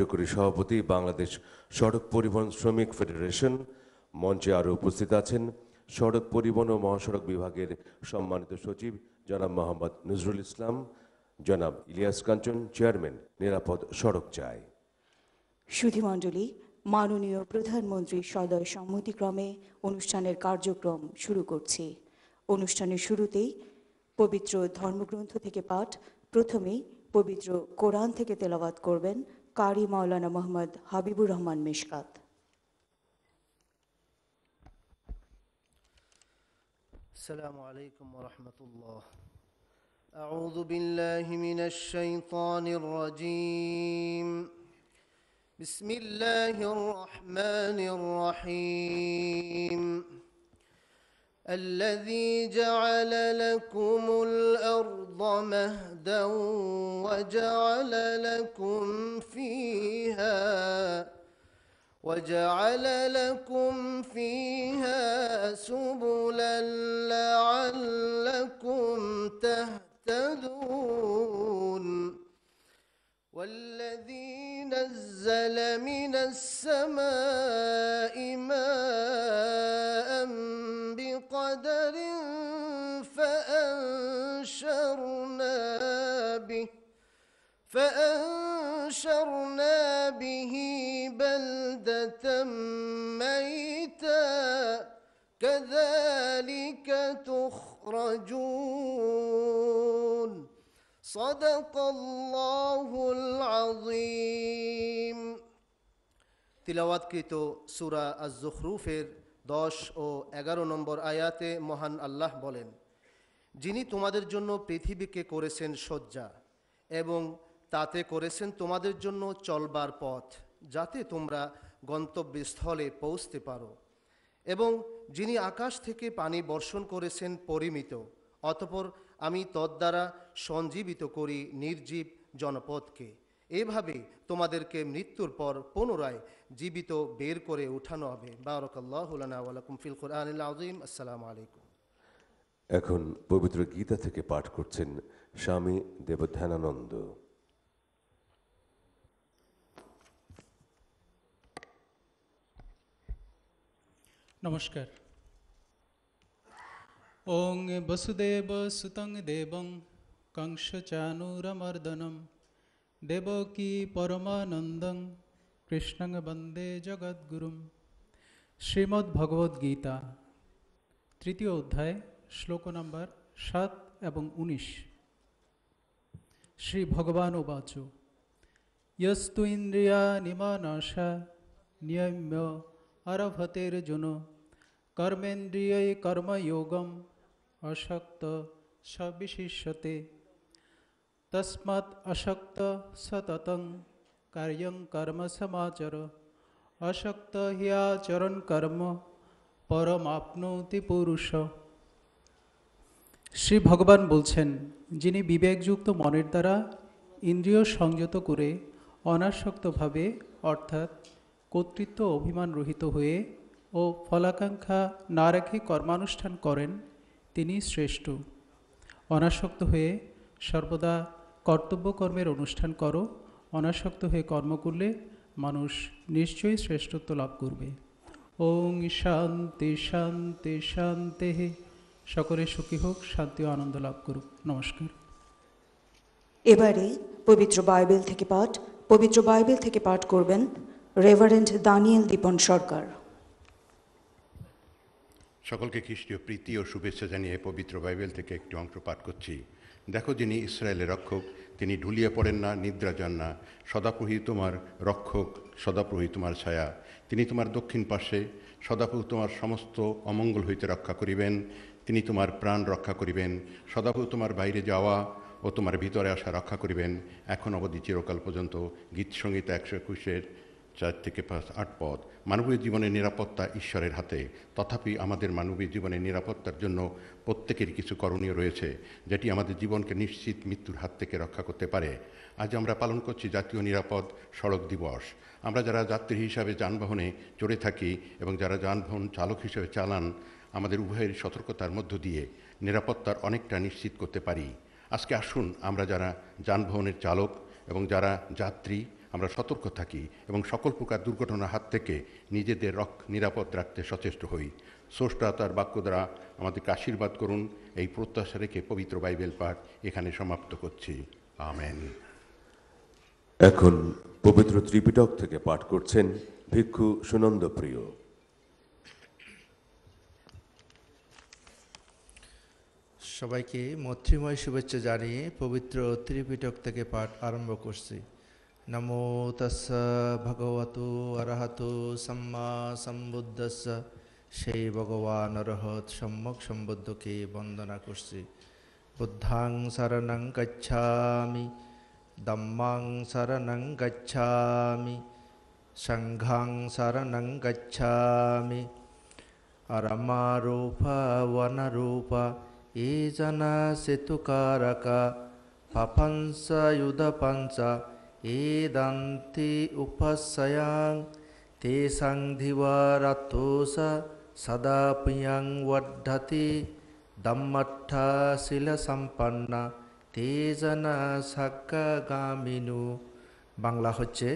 কার্যকরী সভাপতি বাংলাদেশ সড়ক পরিবহন শ্রমিক ফেডারেশন মঞ্চে আরও উপস্থিত আছেন সড়ক পরিবহন ও মহাসড়ক বিভাগের সম্মানিত সচিব জনাব মোহাম্মদ নজরুল ইসলাম জনাব ইলিয়াস কাঞ্চন চেয়ারম্যান নিরাপদ সড়ক চায় সুধিমণ্ডলী মাননীয় প্রধানমন্ত্রীর সদয় সম্মতিক্রমে অনুষ্ঠানের কার্যক্রম শুরু করছি অনুষ্ঠানের শুরুতেই পবিত্র ধর্মগ্রন্থ থেকে পাঠ প্রথমেই পবিত্র কোরআন থেকে তেলাবাদ করবেন Qari مولانا محمد Habibur الرحمن Mishkat. السلام عليكم ورحمة الله أعوذ بالله من الشيطان الرجيم بسم الله الرحمن الرحيم الذي جعل لكم الارض مهدا وجعل لكم فيها وجعل لكم فيها سبلا لعلكم تهتدون والذي نزل من السماء ماء فأنشرنا به فأنشرنا به بلدة ميتا كذلك تخرجون صدق الله العظيم تلاوات كيتو سورة জুখরুফের دوش ও এগারো نمبر আয়াতে মহান الله بولين যিনি তোমাদের জন্য পৃথিবীকে করেছেন শয্যা এবং তাতে করেছেন তোমাদের জন্য চলবার পথ যাতে তোমরা গন্তব্যস্থলে পৌঁছতে পারো এবং যিনি আকাশ থেকে পানি বর্ষণ করেছেন পরিমিত অতপর আমি তদ্বারা সঞ্জীবিত করি নির্জীব জনপদকে এভাবে তোমাদেরকে মৃত্যুর পর পুনরায় জীবিত বের করে উঠানো হবে বারকাল্লাহ আলাকুম ফিল আনিল আজিম আসসালামু আলাইকুম এখন পবিত্র গীতা থেকে পাঠ করছেন স্বামী দেবধ্যানানন্দ নমস্কার ওং বসুদেব সুতং দেবং দেব কি পরমানন্দং কৃষ্ণং বন্দে জগদ্গুরুম শ্রীমদ্ভগবদ্গীতা তৃতীয় অধ্যায় শ্লোক নম্বর সাত এবং উনিশ শ্রী ভগবান উবাচ ইয়স্তু ইন্দ্রিয়া নিমানসা নিয়ম্য আরভতের জন কর্মেন্দ্রিয় কর্মযোগম অশক্ত সবিশিষ্যতে তস্মাৎ অশক্ত সততং কার্যং কর্ম সমাচর অশক্ত হিয়াচরণ কর্ম পরমাপ্নতি পুরুষ শ্রী ভগবান বলছেন যিনি বিবেকযুক্ত মনের দ্বারা ইন্দ্রিয় সংযত করে অনাসক্তভাবে অর্থাৎ কর্তৃত্ব অভিমান রহিত হয়ে ও ফলাকাঙ্ক্ষা না রেখে কর্মানুষ্ঠান করেন তিনি শ্রেষ্ঠ অনাসক্ত হয়ে সর্বদা কর্তব্য কর্মের অনুষ্ঠান করো অনাসক্ত হয়ে কর্ম করলে মানুষ নিশ্চয়ই শ্রেষ্ঠত্ব লাভ করবে ওং শান্তি শান্তি শান্তি সকলে সুখী হোক শান্তি ও আনন্দ লাভ করুক নমস্কার এবারে পবিত্র বাইবেল থেকে পাঠ পবিত্র বাইবেল থেকে পাঠ করবেন রেভারেন্ড দানিয়েল দীপন সরকার সকলকে খ্রিস্টীয় প্রীতি ও শুভেচ্ছা জানিয়ে পবিত্র বাইবেল থেকে একটি অংশ পাঠ করছি দেখো যিনি ইসরায়েলের রক্ষক তিনি ঢুলিয়ে পড়েন না নিদ্রা যান না সদাপ্রহি তোমার রক্ষক সদাপ্রহি তোমার ছায়া তিনি তোমার দক্ষিণ পাশে সদাপ্রভু তোমার সমস্ত অমঙ্গল হইতে রক্ষা করিবেন তিনি তোমার প্রাণ রক্ষা করিবেন সদাভু তোমার বাইরে যাওয়া ও তোমার ভিতরে আসা রক্ষা করিবেন এখন অবধি চিরকাল পর্যন্ত গীত সঙ্গীত একশো একুশের চার থেকে পাঁচ আট পদ মানবীয় জীবনের নিরাপত্তা ঈশ্বরের হাতে তথাপি আমাদের মানবীয় জীবনের নিরাপত্তার জন্য প্রত্যেকের কিছু করণীয় রয়েছে যেটি আমাদের জীবনকে নিশ্চিত মৃত্যুর হাত থেকে রক্ষা করতে পারে আজ আমরা পালন করছি জাতীয় নিরাপদ সড়ক দিবস আমরা যারা যাত্রী হিসাবে যানবাহনে চড়ে থাকি এবং যারা যানবাহন চালক হিসেবে চালান আমাদের উভয়ের সতর্কতার মধ্য দিয়ে নিরাপত্তার অনেকটা নিশ্চিত করতে পারি আজকে আসুন আমরা যারা যানবাহনের চালক এবং যারা যাত্রী আমরা সতর্ক থাকি এবং সকল প্রকার দুর্ঘটনার হাত থেকে নিজেদের রক নিরাপদ রাখতে সচেষ্ট হই স্রষ্টা তার বাক্য দ্বারা আমাদেরকে আশীর্বাদ করুন এই প্রত্যাশা রেখে পবিত্র বাইবেল পাঠ এখানে সমাপ্ত করছি আমেন এখন পবিত্র ত্রিপিটক থেকে পাঠ করছেন ভিক্ষু সুনন্দ প্রিয় সবাইকে মৈত্রীময় শুভেচ্ছা জানিয়ে পবিত্র ত্রিপিটক থেকে পাঠ আরম্ভ করছি নমো তস ভগবত অরহত সম্মা সম্বুদ্ধস সেই ভগবান অরহত সম্যক সম্বুদ্ধকে বন্দনা করছি বুদ্ধাং শরণং গচ্ছামি দম্মাং শরণং গচ্ছামি সংঘাং শরণং গচ্ছামি রমারূপ বনরূপা ఏజనా శతుకారక పపంసయుధపంచ ఏదంతి ఉపశయాం తేషాం ధివారథోస సదా ప్రియాం వర్ధతి దమ్మఠా శిల সম্পন্ন তেজনা সাক্কাগামিনু বাংলা হচ্ছে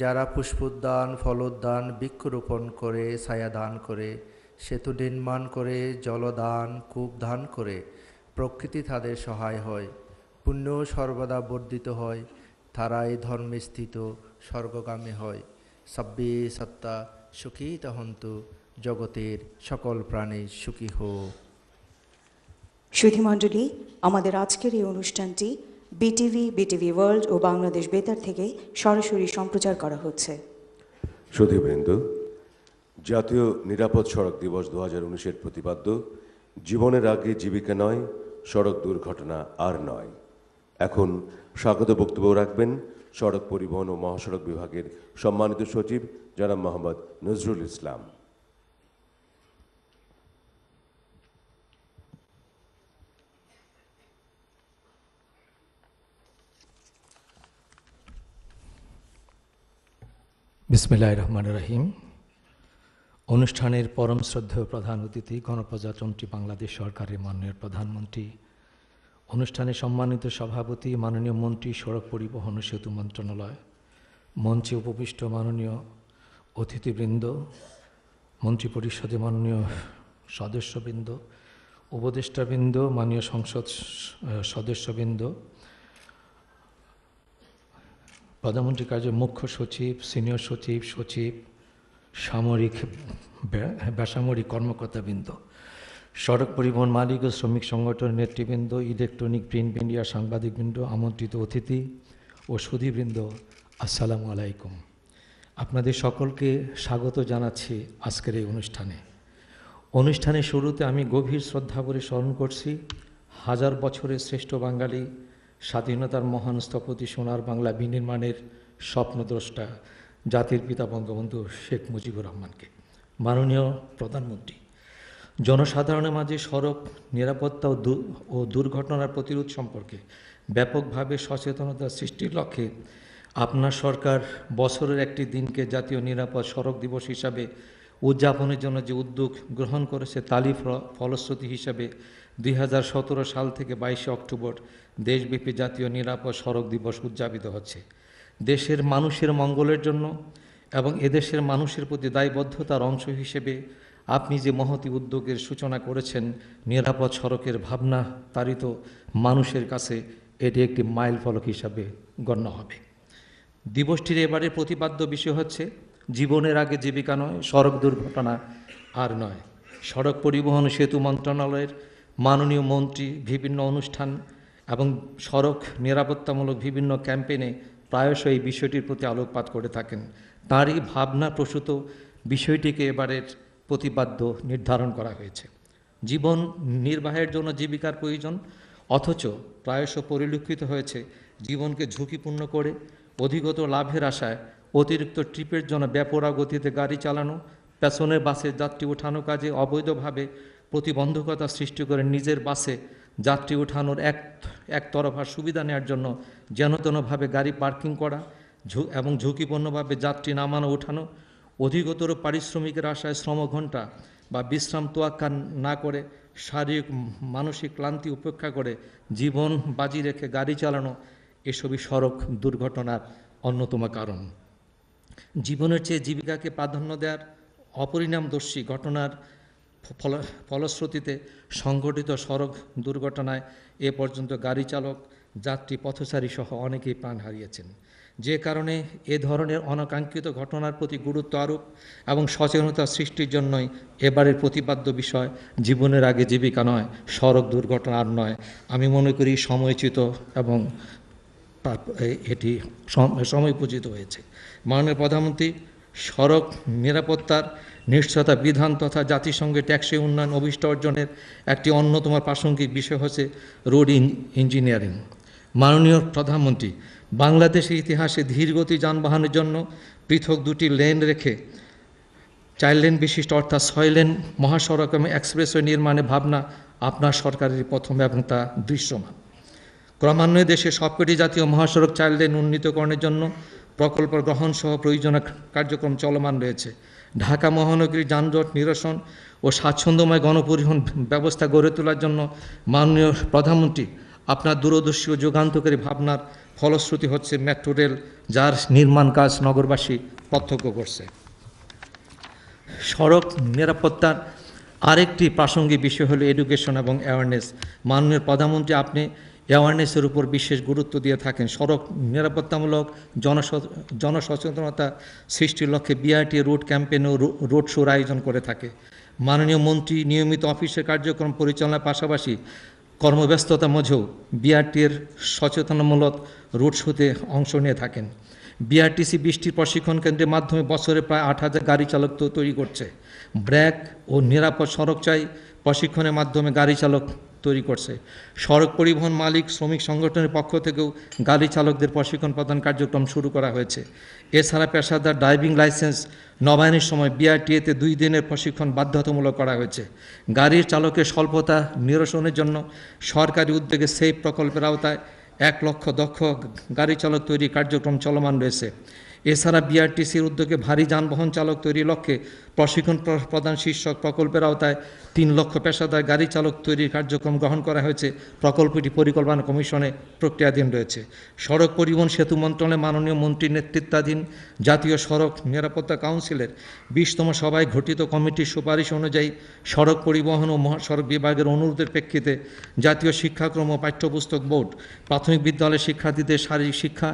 যারা পুষ্পোদ্যান ফলোদ্যান বৃক্ষরোপণ করে ছায়াদান করে সেতু নির্মাণ করে জলদান কূপ দান করে প্রকৃতি তাদের সহায় হয় পুণ্য সর্বদা বর্ধিত হয় তারাই ধর্মে স্থিত স্বর্গগামী হয় সাব্বি সত্তা সুখী তহন্তু জগতের সকল প্রাণী সুখী হো সুধীমণ্ডলী আমাদের আজকের এই অনুষ্ঠানটি বিটিভি বিটিভি ওয়ার্ল্ড ও বাংলাদেশ বেতার থেকে সরাসরি সম্প্রচার করা হচ্ছে সুধীবৃন্দু জাতীয় নিরাপদ সড়ক দিবস দু হাজার উনিশের প্রতিপাদ্য জীবনের আগে জীবিকা নয় সড়ক দুর্ঘটনা আর নয় এখন স্বাগত বক্তব্য রাখবেন সড়ক পরিবহন ও মহাসড়ক বিভাগের সম্মানিত সচিব জনাব মোহাম্মদ নজরুল ইসলাম বিসমিল্লাহ রহমান রহিম অনুষ্ঠানের পরম শ্রদ্ধেয় প্রধান অতিথি গণপ্রজাতন্ত্রী বাংলাদেশ সরকারের মাননীয় প্রধানমন্ত্রী অনুষ্ঠানে সম্মানিত সভাপতি মাননীয় মন্ত্রী সড়ক পরিবহন সেতু মন্ত্রণালয় মঞ্চে উপবিষ্ট মাননীয় অতিথিবৃন্দ মন্ত্রী পরিষদে মাননীয় সদস্যবৃন্দ উপদেষ্টাবৃন্দ মাননীয় সংসদ সদস্যবৃন্দ প্রধানমন্ত্রী কার্যের মুখ্য সচিব সিনিয়র সচিব সচিব সামরিক বেসামরিক কর্মকর্তাবৃন্দ সড়ক পরিবহন মালিক ও শ্রমিক সংগঠনের নেতৃবৃন্দ ইলেকট্রনিক প্রিন্ট মিডিয়া সাংবাদিকবৃন্দ আমন্ত্রিত অতিথি ও সুধীবৃন্দ আসসালামু আলাইকুম আপনাদের সকলকে স্বাগত জানাচ্ছি আজকের এই অনুষ্ঠানে অনুষ্ঠানের শুরুতে আমি গভীর শ্রদ্ধা করে স্মরণ করছি হাজার বছরের শ্রেষ্ঠ বাঙালি স্বাধীনতার মহান স্থপতি সোনার বাংলা বিনির্মাণের স্বপ্নদ্রষ্টা জাতির পিতা বঙ্গবন্ধু শেখ মুজিবুর রহমানকে মাননীয় প্রধানমন্ত্রী জনসাধারণের মাঝে সড়ক নিরাপত্তা ও দুর্ঘটনার প্রতিরোধ সম্পর্কে ব্যাপকভাবে সচেতনতা সৃষ্টির লক্ষ্যে আপনার সরকার বছরের একটি দিনকে জাতীয় নিরাপদ সড়ক দিবস হিসাবে উদযাপনের জন্য যে উদ্যোগ গ্রহণ করেছে তালি ফলশ্রুতি হিসাবে দুই সাল থেকে বাইশে অক্টোবর দেশব্যাপী জাতীয় নিরাপদ সড়ক দিবস উদযাপিত হচ্ছে দেশের মানুষের মঙ্গলের জন্য এবং এদেশের মানুষের প্রতি দায়বদ্ধতার অংশ হিসেবে আপনি যে মহতি উদ্যোগের সূচনা করেছেন নিরাপদ সড়কের ভাবনা তারিত মানুষের কাছে এটি একটি মাইল ফলক হিসাবে গণ্য হবে দিবসটির এবারে প্রতিপাদ্য বিষয় হচ্ছে জীবনের আগে জীবিকা নয় সড়ক দুর্ঘটনা আর নয় সড়ক পরিবহন সেতু মন্ত্রণালয়ের মাননীয় মন্ত্রী বিভিন্ন অনুষ্ঠান এবং সড়ক নিরাপত্তামূলক বিভিন্ন ক্যাম্পেনে প্রায়শই এই বিষয়টির প্রতি আলোকপাত করে থাকেন তারই ভাবনা প্রসূত বিষয়টিকে এবারের প্রতিপাদ্য নির্ধারণ করা হয়েছে জীবন নির্বাহের জন্য জীবিকার প্রয়োজন অথচ প্রায়শ পরিলক্ষিত হয়েছে জীবনকে ঝুঁকিপূর্ণ করে অধিগত লাভের আশায় অতিরিক্ত ট্রিপের জন্য ব্যাপরা গতিতে গাড়ি চালানো পেছনের বাসের যাত্রী ওঠানো কাজে অবৈধভাবে প্রতিবন্ধকতা সৃষ্টি করে নিজের বাসে যাত্রী উঠানোর এক একতরফা সুবিধা নেওয়ার জন্য যেন তেনভাবে গাড়ি পার্কিং করা এবং ঝুঁকিপূর্ণভাবে যাত্রী নামানো ওঠানো অধিকতর পারিশ্রমিকের আশায় শ্রমঘণ্টা বা বিশ্রাম তোয়াক্কা না করে শারীরিক মানসিক ক্লান্তি উপেক্ষা করে জীবন বাজি রেখে গাড়ি চালানো এসবই সড়ক দুর্ঘটনার অন্যতম কারণ জীবনের চেয়ে জীবিকাকে প্রাধান্য দেওয়ার অপরিণামদর্শী ঘটনার ফল ফলশ্রুতিতে সংঘটিত সড়ক দুর্ঘটনায় এ পর্যন্ত গাড়ি চালক যাত্রী পথচারী সহ অনেকেই প্রাণ হারিয়েছেন যে কারণে এ ধরনের অনাকাঙ্ক্ষিত ঘটনার প্রতি গুরুত্ব আরোপ এবং সচেতনতা সৃষ্টির জন্যই এবারের প্রতিপাদ্য বিষয় জীবনের আগে জীবিকা নয় সড়ক দুর্ঘটনা আর নয় আমি মনে করি সময়চিত এবং এটি সময়োপচিত হয়েছে মাননীয় প্রধানমন্ত্রী সড়ক নিরাপত্তার নিশ্চয়তা বিধান তথা জাতিসংঘের ট্যাক্সি উন্নয়ন অভিষ্ট অর্জনের একটি অন্যতম প্রাসঙ্গিক বিষয় হচ্ছে রোড ইঞ্জিনিয়ারিং মাননীয় প্রধানমন্ত্রী বাংলাদেশের ইতিহাসে ধীরগতি যানবাহনের জন্য পৃথক দুটি লেন রেখে চার লেন বিশিষ্ট অর্থাৎ ছয় লেন মহাসড়ক এবং এক্সপ্রেসওয়ে নির্মাণের ভাবনা আপনার সরকারের প্রথম এবং তা দৃশ্যমান ক্রমান্বয়ে দেশে সবকটি জাতীয় মহাসড়ক চার লেন উন্নীতকরণের জন্য প্রকল্প গ্রহণ সহ প্রয়োজনীয় কার্যক্রম চলমান রয়েছে ঢাকা মহানগরীর যানজট নিরসন ও স্বাচ্ছন্দ্যময় গণপরিবহন ব্যবস্থা গড়ে তোলার জন্য মাননীয় প্রধানমন্ত্রী আপনার দূরদর্শী ও যুগান্তকারী ভাবনার ফলশ্রুতি হচ্ছে মেট্রো রেল যার নির্মাণ কাজ নগরবাসী প্রত্যক্ষ করছে সড়ক নিরাপত্তার আরেকটি প্রাসঙ্গিক বিষয় হলো এডুকেশন এবং অ্যাওয়ারনেস মাননীয় প্রধানমন্ত্রী আপনি অ্যাওয়ারনেসের উপর বিশেষ গুরুত্ব দিয়ে থাকেন সড়ক নিরাপত্তামূলক জনসচেতনতা সৃষ্টির লক্ষ্যে বিআরটি রোড ক্যাম্পেন ও রোড শোর আয়োজন করে থাকে মাননীয় মন্ত্রী নিয়মিত অফিসের কার্যক্রম পরিচালনার পাশাপাশি কর্মব্যস্ততা মধ্যেও বিআরটির সচেতনমূলক রোড শোতে অংশ নিয়ে থাকেন বিআরটিসি বৃষ্টি প্রশিক্ষণ কেন্দ্রের মাধ্যমে বছরে প্রায় আট হাজার গাড়ি চালক তৈরি করছে ব্র্যাক ও নিরাপদ সড়ক চাই প্রশিক্ষণের মাধ্যমে গাড়ি চালক তৈরি করছে সড়ক পরিবহন মালিক শ্রমিক সংগঠনের পক্ষ থেকেও গাড়ি চালকদের প্রশিক্ষণ প্রদান কার্যক্রম শুরু করা হয়েছে এছাড়া পেশাদার ড্রাইভিং লাইসেন্স নবায়নের সময় বিআরটিএতে দুই দিনের প্রশিক্ষণ বাধ্যতামূলক করা হয়েছে গাড়ির চালকের স্বল্পতা নিরসনের জন্য সরকারি উদ্যোগে সেই প্রকল্পের আওতায় এক লক্ষ দক্ষ গাড়ি চালক তৈরি কার্যক্রম চলমান রয়েছে এছাড়া বিআরটিসির উদ্যোগে ভারী যানবাহন চালক তৈরির লক্ষ্যে প্রশিক্ষণ প্রদান শীর্ষক প্রকল্পের আওতায় তিন লক্ষ পেশাদার গাড়ি চালক তৈরির কার্যক্রম গ্রহণ করা হয়েছে প্রকল্পটি পরিকল্পনা কমিশনে প্রক্রিয়াধীন রয়েছে সড়ক পরিবহন সেতু মন্ত্রণালয়ে মাননীয় মন্ত্রীর নেতৃত্বাধীন জাতীয় সড়ক নিরাপত্তা কাউন্সিলের বিশতম সভায় ঘটিত কমিটির সুপারিশ অনুযায়ী সড়ক পরিবহন ও মহাসড়ক বিভাগের অনুরোধের প্রেক্ষিতে জাতীয় শিক্ষাক্রম ও পাঠ্যপুস্তক বোর্ড প্রাথমিক বিদ্যালয়ের শিক্ষার্থীদের শারীরিক শিক্ষা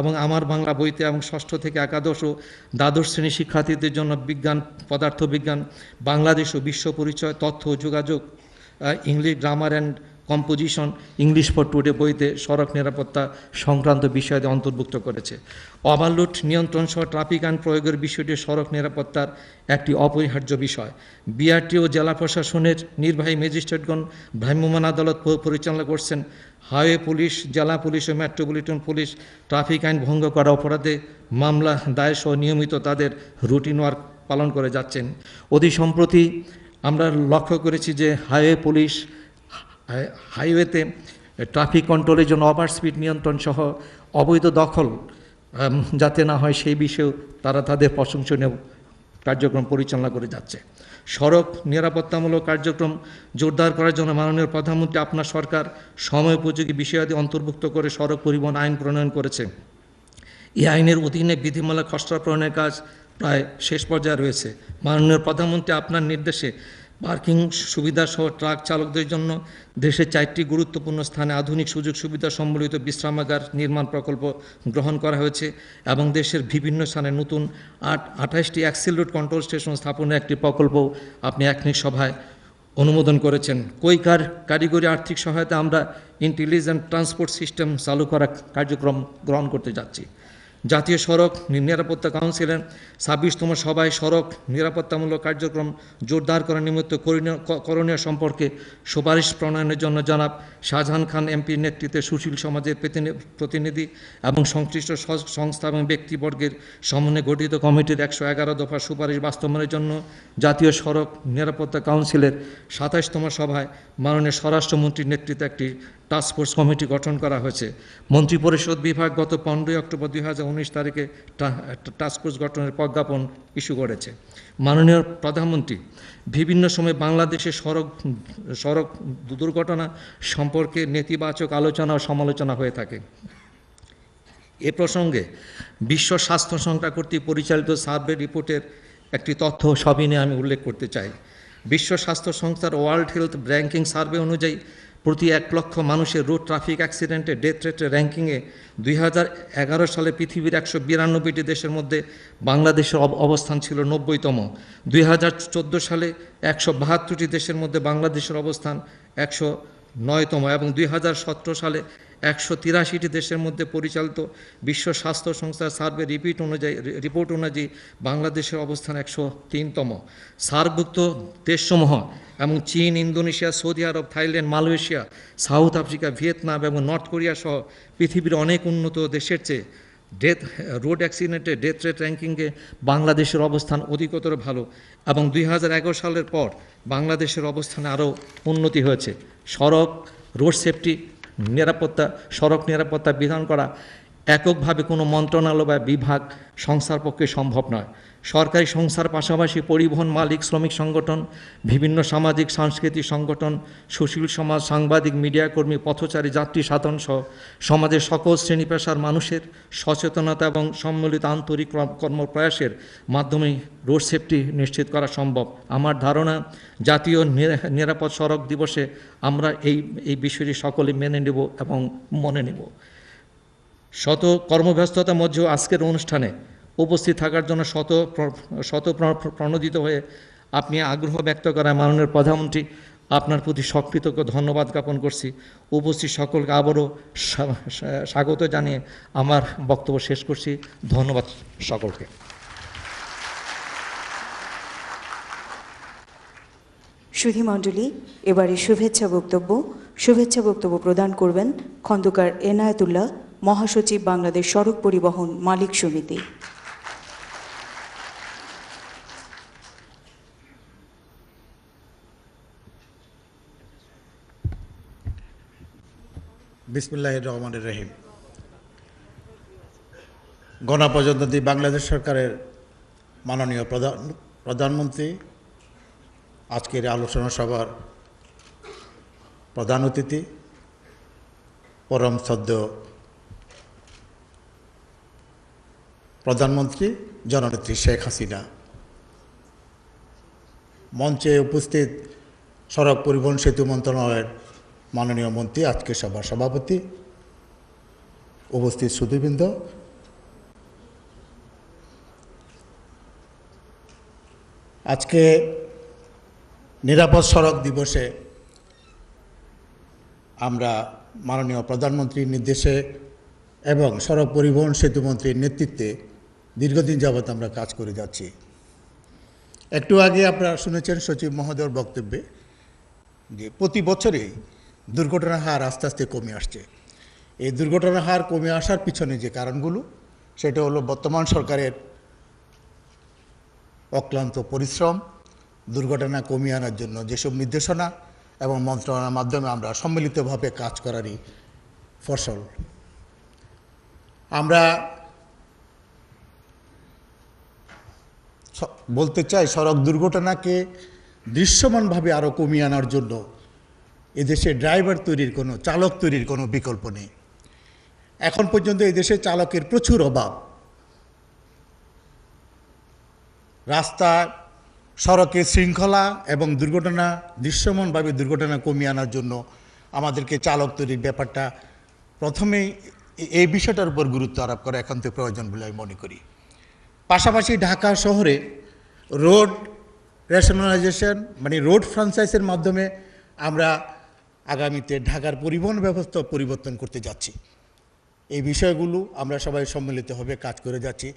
এবং আমার বাংলা বইতে এবং ষষ্ঠ থেকে একাদশ ও দ্বাদশ শ্রেণী শিক্ষার্থীদের জন্য বিজ্ঞান পদার্থবিজ্ঞান বাংলাদেশ ও বিশ্ব পরিচয় তথ্য ও যোগাযোগ English grammar and composition English for today বইতে সড়ক নিরাপত্তা সংক্রান্ত বিষয়ে অন্তর্ভুক্ত করেছে ওভারলোড নিয়ন্ত্রণ সহ ট্রাফিক আইন প্রয়োগের বিষয়টি সড়ক নিরাপত্তার একটি অপরিহার্য বিষয় বিআরটি ও জেলা প্রশাসনের নির্বাহী ম্যাজিস্ট্রেটগণ ভ্রাম্যমান আদালত পরিচালনা করছেন হাইওয়ে পুলিশ জেলা পুলিশ ও মেট্রোপলিটন পুলিশ ট্রাফিক আইন ভঙ্গ করা অপরাধে মামলা দায়েরসহ নিয়মিত তাদের রুটিন ওয়ার্ক পালন করে যাচ্ছেন অতি সম্প্রতি আমরা লক্ষ্য করেছি যে হাইওয়ে পুলিশ হাইওয়েতে ট্রাফিক কন্ট্রোলের জন্য ওভার স্পিড নিয়ন্ত্রণ সহ অবৈধ দখল যাতে না হয় সেই বিষয়েও তারা তাদের প্রশংসনীয় কার্যক্রম পরিচালনা করে যাচ্ছে সড়ক নিরাপত্তামূলক কার্যক্রম জোরদার করার জন্য মাননীয় প্রধানমন্ত্রী আপনার সরকার সময় উপযোগী বিষয়াদি অন্তর্ভুক্ত করে সড়ক পরিবহন আইন প্রণয়ন করেছে এই আইনের অধীনে বিধিমালা খসড়া প্রণয়নের কাজ প্রায় শেষ পর্যায়ে রয়েছে মাননীয় প্রধানমন্ত্রী আপনার নির্দেশে পার্কিং সুবিধা সহ ট্রাক চালকদের জন্য দেশে চারটি গুরুত্বপূর্ণ স্থানে আধুনিক সুযোগ সুবিধা সম্বলিত বিশ্রামাগার নির্মাণ প্রকল্প গ্রহণ করা হয়েছে এবং দেশের বিভিন্ন স্থানে নতুন আট আঠাশটি অ্যাক্সিলরোড কন্ট্রোল স্টেশন স্থাপনের একটি প্রকল্প আপনি একনিক সভায় অনুমোদন করেছেন কৈকার কারিগরি আর্থিক সহায়তা আমরা ইন্টেলিজেন্ট ট্রান্সপোর্ট সিস্টেম চালু করা কার্যক্রম গ্রহণ করতে যাচ্ছি জাতীয় সড়ক নিরাপত্তা কাউন্সিলের ছাব্বিশতম সভায় সড়ক নিরাপত্তামূলক কার্যক্রম জোরদার করার নিমিত্ত করণীয় সম্পর্কে সুপারিশ প্রণয়নের জন্য জনাব শাহজাহান খান এমপির নেতৃত্বে সুশীল সমাজের প্রতিনিধি এবং সংশ্লিষ্ট সংস্থা এবং ব্যক্তিবর্গের সমন্বয়ে গঠিত কমিটির একশো এগারো দফার সুপারিশ বাস্তবায়নের জন্য জাতীয় সড়ক নিরাপত্তা কাউন্সিলের সাতাশতম সভায় মাননীয় স্বরাষ্ট্রমন্ত্রীর নেতৃত্বে একটি ফোর্স কমিটি গঠন করা হয়েছে মন্ত্রিপরিষদ বিভাগ গত পনেরোই অক্টোবর দুই তারিখে ফোর্স গঠনের প্রজ্ঞাপন ইস্যু করেছে মাননীয় প্রধানমন্ত্রী বিভিন্ন সময় বাংলাদেশে সড়ক সড়ক দুর্ঘটনা সম্পর্কে নেতিবাচক আলোচনা ও সমালোচনা হয়ে থাকে এ প্রসঙ্গে বিশ্ব স্বাস্থ্য সংস্থা কর্তৃক পরিচালিত সার্ভে রিপোর্টের একটি তথ্য সবই আমি উল্লেখ করতে চাই বিশ্ব স্বাস্থ্য সংস্থার ওয়ার্ল্ড হেলথ র্যাঙ্কিং সার্ভে অনুযায়ী প্রতি এক লক্ষ মানুষের রোড ট্রাফিক অ্যাক্সিডেন্টে ডেথ রেটের র্যাঙ্কিংয়ে দুই সালে পৃথিবীর একশো বিরানব্বইটি দেশের মধ্যে বাংলাদেশের অবস্থান ছিল নব্বইতম দুই হাজার সালে একশো বাহাত্তরটি দেশের মধ্যে বাংলাদেশের অবস্থান একশো নয়তম এবং দুই সালে একশো তিরাশিটি দেশের মধ্যে পরিচালিত বিশ্ব স্বাস্থ্য সংস্থার সার্ভে রিপিট অনুযায়ী রিপোর্ট অনুযায়ী বাংলাদেশের অবস্থান একশো তিনতম সার্ভুক্ত দেশসমূহ এবং চীন Indonesia Saudi Arab Thailand Malaysia South Africa Vietnam এবং নর্থ কোরিয়া সহ পৃথিবীর অনেক উন্নত দেশের চেয়ে ডেথ রোড অ্যাক্সিডেন্টে ডেথ রেট র্যাঙ্কিংয়ে বাংলাদেশের অবস্থান অধিকতর ভালো এবং দুই সালের পর বাংলাদেশের অবস্থানে আরও উন্নতি হয়েছে সড়ক রোড সেফটি নিরাপত্তা সড়ক নিরাপত্তা বিধান করা এককভাবে কোনো মন্ত্রণালয় বা বিভাগ সংস্থার পক্ষে সম্ভব নয় সরকারি সংস্থার পাশাপাশি পরিবহন মালিক শ্রমিক সংগঠন বিভিন্ন সামাজিক সাংস্কৃতিক সংগঠন সুশীল সমাজ সাংবাদিক মিডিয়া কর্মী পথচারী যাত্রী সাধারণ সহ সমাজের সকল শ্রেণী পেশার মানুষের সচেতনতা এবং সম্মিলিত আন্তরিক কর্মপ্রয়াসের মাধ্যমে রোড সেফটি নিশ্চিত করা সম্ভব আমার ধারণা জাতীয় নিরাপদ সড়ক দিবসে আমরা এই এই বিষয়টি সকলে মেনে নেব এবং মনে নেব শত কর্মব্যস্ততার মধ্যেও আজকের অনুষ্ঠানে উপস্থিত থাকার জন্য শত শত প্রণোদিত হয়ে আপনি আগ্রহ ব্যক্ত করায় মাননীয় প্রধানমন্ত্রী আপনার প্রতি সকৃতজ্ঞ ধন্যবাদ জ্ঞাপন করছি উপস্থিত সকলকে আবারও স্বাগত জানিয়ে আমার বক্তব্য শেষ করছি ধন্যবাদ সকলকে সুধী মণ্ডলী এবারে শুভেচ্ছা বক্তব্য শুভেচ্ছা বক্তব্য প্রদান করবেন খন্দকার এনায়েতুল্লাহ মহাসচিব বাংলাদেশ সড়ক পরিবহন মালিক সমিতি বিসমুল্লাহ রহমান রহিম গণপ্রজাতন্ত্রী বাংলাদেশ সরকারের মাননীয় প্রধান প্রধানমন্ত্রী আজকের আলোচনা সভার প্রধান অতিথি পরম সদ্য প্রধানমন্ত্রী জননেত্রী শেখ হাসিনা মঞ্চে উপস্থিত সড়ক পরিবহন সেতু মন্ত্রণালয়ের মাননীয় মন্ত্রী আজকে সভার সভাপতি উপস্থিত সুধীবৃন্দ আজকে নিরাপদ সড়ক দিবসে আমরা মাননীয় প্রধানমন্ত্রীর নির্দেশে এবং সড়ক পরিবহন সেতুমন্ত্রীর নেতৃত্বে দীর্ঘদিন যাবৎ আমরা কাজ করে যাচ্ছি একটু আগে আপনারা শুনেছেন সচিব মহোদয়ের বক্তব্যে যে প্রতি বছরেই দুর্ঘটনার হার আস্তে আস্তে কমে আসছে এই দুর্ঘটনার হার কমে আসার পিছনে যে কারণগুলো সেটা হলো বর্তমান সরকারের অক্লান্ত পরিশ্রম দুর্ঘটনা কমিয়ে আনার জন্য যেসব নির্দেশনা এবং মন্ত্রণার মাধ্যমে আমরা সম্মিলিতভাবে কাজ করারই ফসল আমরা বলতে চাই সড়ক দুর্ঘটনাকে দৃশ্যমানভাবে আরও কমিয়ে আনার জন্য এদেশে ড্রাইভার তৈরির কোনো চালক তৈরির কোনো বিকল্প নেই এখন পর্যন্ত এদেশে চালকের প্রচুর অভাব রাস্তা সড়কে শৃঙ্খলা এবং দুর্ঘটনা দৃশ্যমানভাবে দুর্ঘটনা কমিয়ে আনার জন্য আমাদেরকে চালক তৈরির ব্যাপারটা প্রথমেই এই বিষয়টার উপর গুরুত্ব আরোপ করা একান্ত প্রয়োজন বলে আমি মনে করি পাশাপাশি ঢাকা শহরে রোড রেশনালাইজেশন মানে রোড ফ্রাঞ্চাইজের মাধ্যমে আমরা আগামীতে ঢাকার পরিবহন ব্যবস্থা পরিবর্তন করতে যাচ্ছি এই বিষয়গুলো আমরা সবাই সম্মিলিতভাবে কাজ করে যাচ্ছি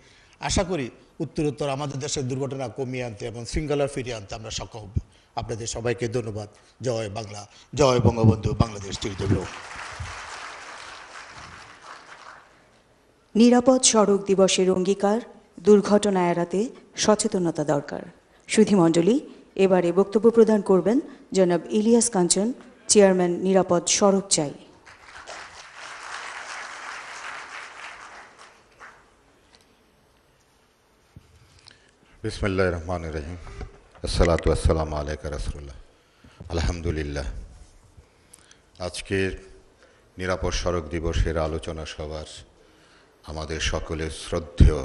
আশা করি উত্তরোত্তর আমাদের দেশের দুর্ঘটনা কমিয়ে আনতে এবং শৃঙ্খলা ফিরিয়ে আনতে আমরা সক্ষম হব আপনাদের সবাইকে ধন্যবাদ জয় বাংলা জয় বঙ্গবন্ধু বাংলাদেশ নিরাপদ সড়ক দিবসের অঙ্গীকার দুর্ঘটনা এড়াতে সচেতনতা দরকার সুধীমণ্ডলী এবারে বক্তব্য প্রদান করবেন জনাব ইলিয়াস কাঞ্চন চেয়ারম্যান নিরাপদ সড়ক চাই বিসমুল্লাহ রহমান রহিম আসসালাত আসসালাম আলাইক রাসুল্লাহ আলহামদুলিল্লাহ আজকের নিরাপদ সড়ক দিবসের আলোচনা সভার আমাদের সকলের শ্রদ্ধেয়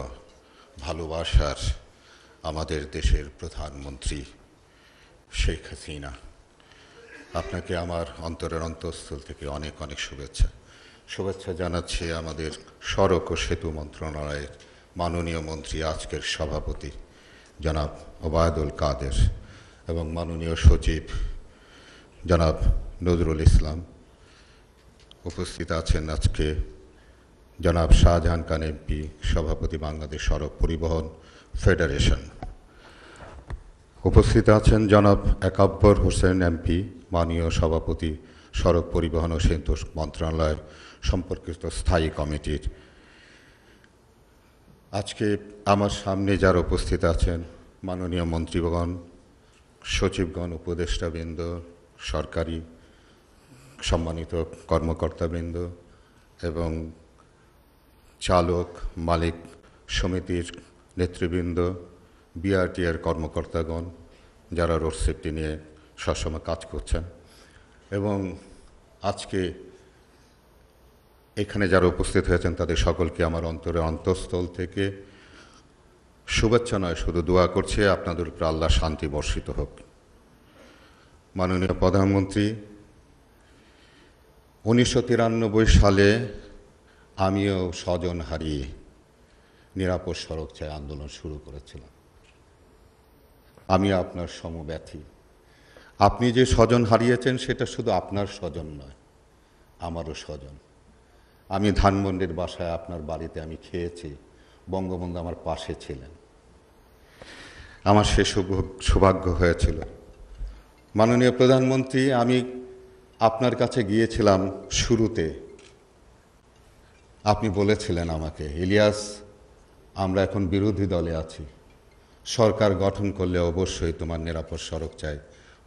ভালোবাসার আমাদের দেশের প্রধানমন্ত্রী শেখ হাসিনা আপনাকে আমার অন্তরের অন্তঃস্থল থেকে অনেক অনেক শুভেচ্ছা শুভেচ্ছা জানাচ্ছি আমাদের সড়ক ও সেতু মন্ত্রণালয়ের মাননীয় মন্ত্রী আজকের সভাপতি জনাব ওবায়দুল কাদের এবং মাননীয় সচিব জনাব নজরুল ইসলাম উপস্থিত আছেন আজকে জনাব শাহজাহান খান এমপি সভাপতি বাংলাদেশ সড়ক পরিবহন ফেডারেশন উপস্থিত আছেন জনাব একাব্বর হোসেন এমপি মাননীয় সভাপতি সড়ক পরিবহন ও সেতু মন্ত্রণালয় সম্পর্কিত স্থায়ী কমিটির আজকে আমার সামনে যারা উপস্থিত আছেন মাননীয় মন্ত্রীগণ সচিবগণ উপদেষ্টাবৃন্দ সরকারি সম্মানিত কর্মকর্তাবৃন্দ এবং চালক মালিক সমিতির নেতৃবৃন্দ বিআরটিআর কর্মকর্তাগণ যারা রোড সেফটি নিয়ে সবসময় কাজ করছেন এবং আজকে এখানে যারা উপস্থিত হয়েছেন তাদের সকলকে আমার অন্তরে অন্তঃস্থল থেকে শুভেচ্ছা নয় শুধু দোয়া করছে আপনাদের উপরে আল্লাহ শান্তি বর্ষিত হোক মাননীয় প্রধানমন্ত্রী উনিশশো সালে আমিও স্বজন হারিয়ে নিরাপদ সড়ক চায় আন্দোলন শুরু করেছিলাম আমি আপনার সমব্যথী আপনি যে স্বজন হারিয়েছেন সেটা শুধু আপনার স্বজন নয় আমারও স্বজন আমি ধানমন্ডির বাসায় আপনার বাড়িতে আমি খেয়েছি বঙ্গবন্ধু আমার পাশে ছিলেন আমার সে সৌভাগ্য হয়েছিল মাননীয় প্রধানমন্ত্রী আমি আপনার কাছে গিয়েছিলাম শুরুতে আপনি বলেছিলেন আমাকে ইলিয়াস আমরা এখন বিরোধী দলে আছি সরকার গঠন করলে অবশ্যই তোমার নিরাপদ সড়ক চাই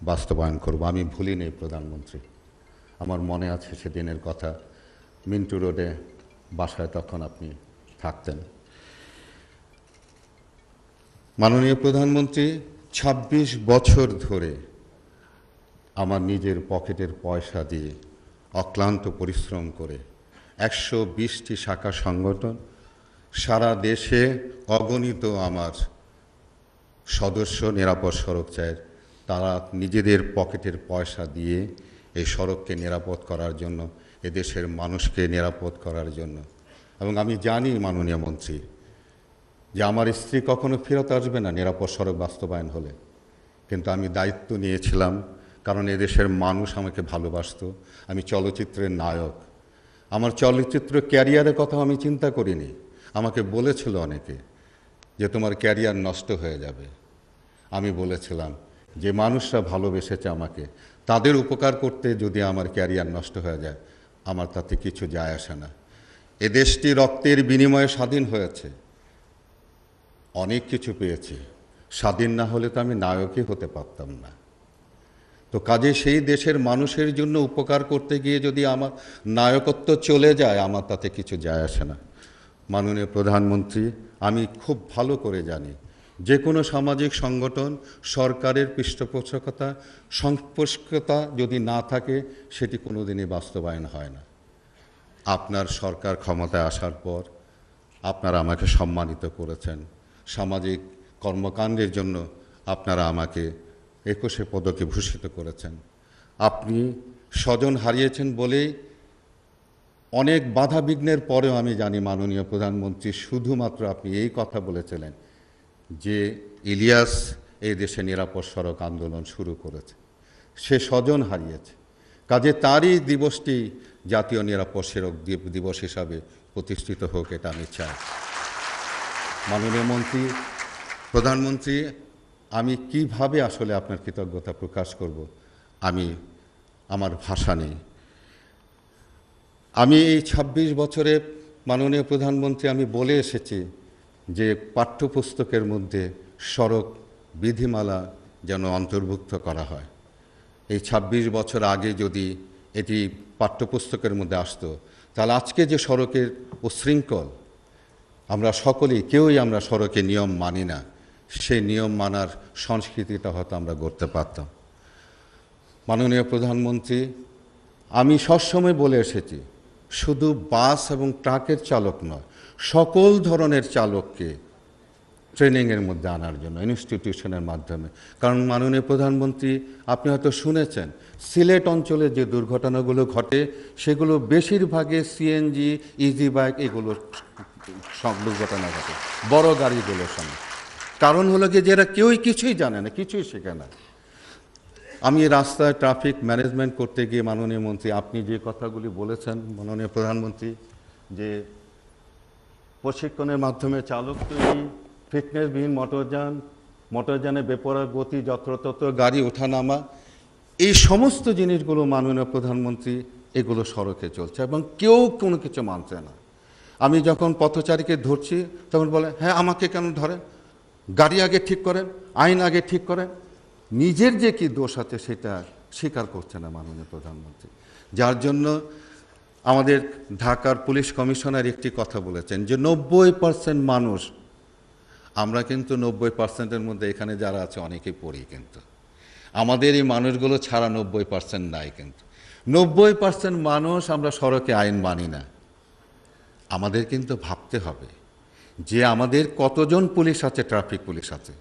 বাস্তবায়ন করব আমি ভুলি নেই প্রধানমন্ত্রী আমার মনে আছে সেদিনের কথা মিন্টু রোডে বাসায় তখন আপনি থাকতেন মাননীয় প্রধানমন্ত্রী ২৬ বছর ধরে আমার নিজের পকেটের পয়সা দিয়ে অক্লান্ত পরিশ্রম করে একশো বিশটি শাখা সংগঠন সারা দেশে অগণিত আমার সদস্য নিরাপদ সড়ক চায়ের তারা নিজেদের পকেটের পয়সা দিয়ে এই সড়ককে নিরাপদ করার জন্য এদেশের মানুষকে নিরাপদ করার জন্য এবং আমি জানি মাননীয় মন্ত্রী যে আমার স্ত্রী কখনো ফেরত আসবে না নিরাপদ সড়ক বাস্তবায়ন হলে কিন্তু আমি দায়িত্ব নিয়েছিলাম কারণ এদেশের মানুষ আমাকে ভালোবাসত আমি চলচ্চিত্রের নায়ক আমার চলচ্চিত্র ক্যারিয়ারের কথা আমি চিন্তা করিনি আমাকে বলেছিল অনেকে যে তোমার ক্যারিয়ার নষ্ট হয়ে যাবে আমি বলেছিলাম যে মানুষরা ভালোবেসেছে আমাকে তাদের উপকার করতে যদি আমার ক্যারিয়ার নষ্ট হয়ে যায় আমার তাতে কিছু যায় আসে না এ দেশটি রক্তের বিনিময়ে স্বাধীন হয়েছে অনেক কিছু পেয়েছি স্বাধীন না হলে তো আমি নায়কই হতে পারতাম না তো কাজে সেই দেশের মানুষের জন্য উপকার করতে গিয়ে যদি আমার নায়কত্ব চলে যায় আমার তাতে কিছু যায় আসে না মাননীয় প্রধানমন্ত্রী আমি খুব ভালো করে জানি যে কোনো সামাজিক সংগঠন সরকারের পৃষ্ঠপোষকতা সংস্পর্শকতা যদি না থাকে সেটি কোনো দিনই বাস্তবায়ন হয় না আপনার সরকার ক্ষমতায় আসার পর আপনারা আমাকে সম্মানিত করেছেন সামাজিক কর্মকাণ্ডের জন্য আপনারা আমাকে একুশে পদকে ভূষিত করেছেন আপনি স্বজন হারিয়েছেন বলেই অনেক বাধা বিঘ্নের পরেও আমি জানি মাননীয় প্রধানমন্ত্রী শুধুমাত্র আপনি এই কথা বলেছিলেন যে ইলিয়াস এই দেশে নিরাপদ সড়ক আন্দোলন শুরু করেছে সে স্বজন হারিয়েছে কাজে তারই দিবসটি জাতীয় নিরাপদ সড়ক দিবস হিসাবে প্রতিষ্ঠিত হোক এটা আমি চাই মাননীয় মন্ত্রী প্রধানমন্ত্রী আমি কিভাবে আসলে আপনার কৃতজ্ঞতা প্রকাশ করব আমি আমার ভাষা নেই আমি এই ২৬ বছরে মাননীয় প্রধানমন্ত্রী আমি বলে এসেছি যে পাঠ্যপুস্তকের মধ্যে সড়ক বিধিমালা যেন অন্তর্ভুক্ত করা হয় এই ২৬ বছর আগে যদি এটি পাঠ্যপুস্তকের মধ্যে আসতো তাহলে আজকে যে সড়কের উশৃঙ্খল আমরা সকলেই কেউই আমরা সড়কে নিয়ম মানি না সেই নিয়ম মানার সংস্কৃতিটা হয়তো আমরা গড়তে পারতাম মাননীয় প্রধানমন্ত্রী আমি সবসময় বলে এসেছি শুধু বাস এবং ট্রাকের চালক নয় সকল ধরনের চালককে ট্রেনিংয়ের মধ্যে আনার জন্য ইনস্টিটিউশনের মাধ্যমে কারণ মাননীয় প্রধানমন্ত্রী আপনি হয়তো শুনেছেন সিলেট অঞ্চলে যে দুর্ঘটনাগুলো ঘটে সেগুলো বেশিরভাগে সিএনজি ইজি বাইক এগুলোর দুর্ঘটনা ঘটে বড় গাড়িগুলোর সঙ্গে কারণ হলো কি যে এরা কেউই কিছুই জানে না কিছুই শেখে না আমি রাস্তায় ট্রাফিক ম্যানেজমেন্ট করতে গিয়ে মাননীয় মন্ত্রী আপনি যে কথাগুলি বলেছেন মাননীয় প্রধানমন্ত্রী যে প্রশিক্ষণের মাধ্যমে চালক তৈরি ফিটনেসবিহীন মোটরযান মোটরযানে বেপরা গতি যত্রতত্র গাড়ি ওঠানামা এই সমস্ত জিনিসগুলো মাননীয় প্রধানমন্ত্রী এগুলো সড়কে চলছে এবং কেউ কোনো কিছু মানছে না আমি যখন পথচারীকে ধরছি তখন বলে হ্যাঁ আমাকে কেন ধরে গাড়ি আগে ঠিক করেন আইন আগে ঠিক করেন নিজের যে কি দোষ আছে সেটা স্বীকার করছে না মাননীয় প্রধানমন্ত্রী যার জন্য আমাদের ঢাকার পুলিশ কমিশনার একটি কথা বলেছেন যে নব্বই পার্সেন্ট মানুষ আমরা কিন্তু নব্বই পার্সেন্টের মধ্যে এখানে যারা আছে অনেকেই পড়ি কিন্তু আমাদের এই মানুষগুলো ছাড়া নব্বই পার্সেন্ট নাই কিন্তু নব্বই পার্সেন্ট মানুষ আমরা সড়কে আইন মানি না আমাদের কিন্তু ভাবতে হবে যে আমাদের কতজন পুলিশ আছে ট্রাফিক পুলিশ আছে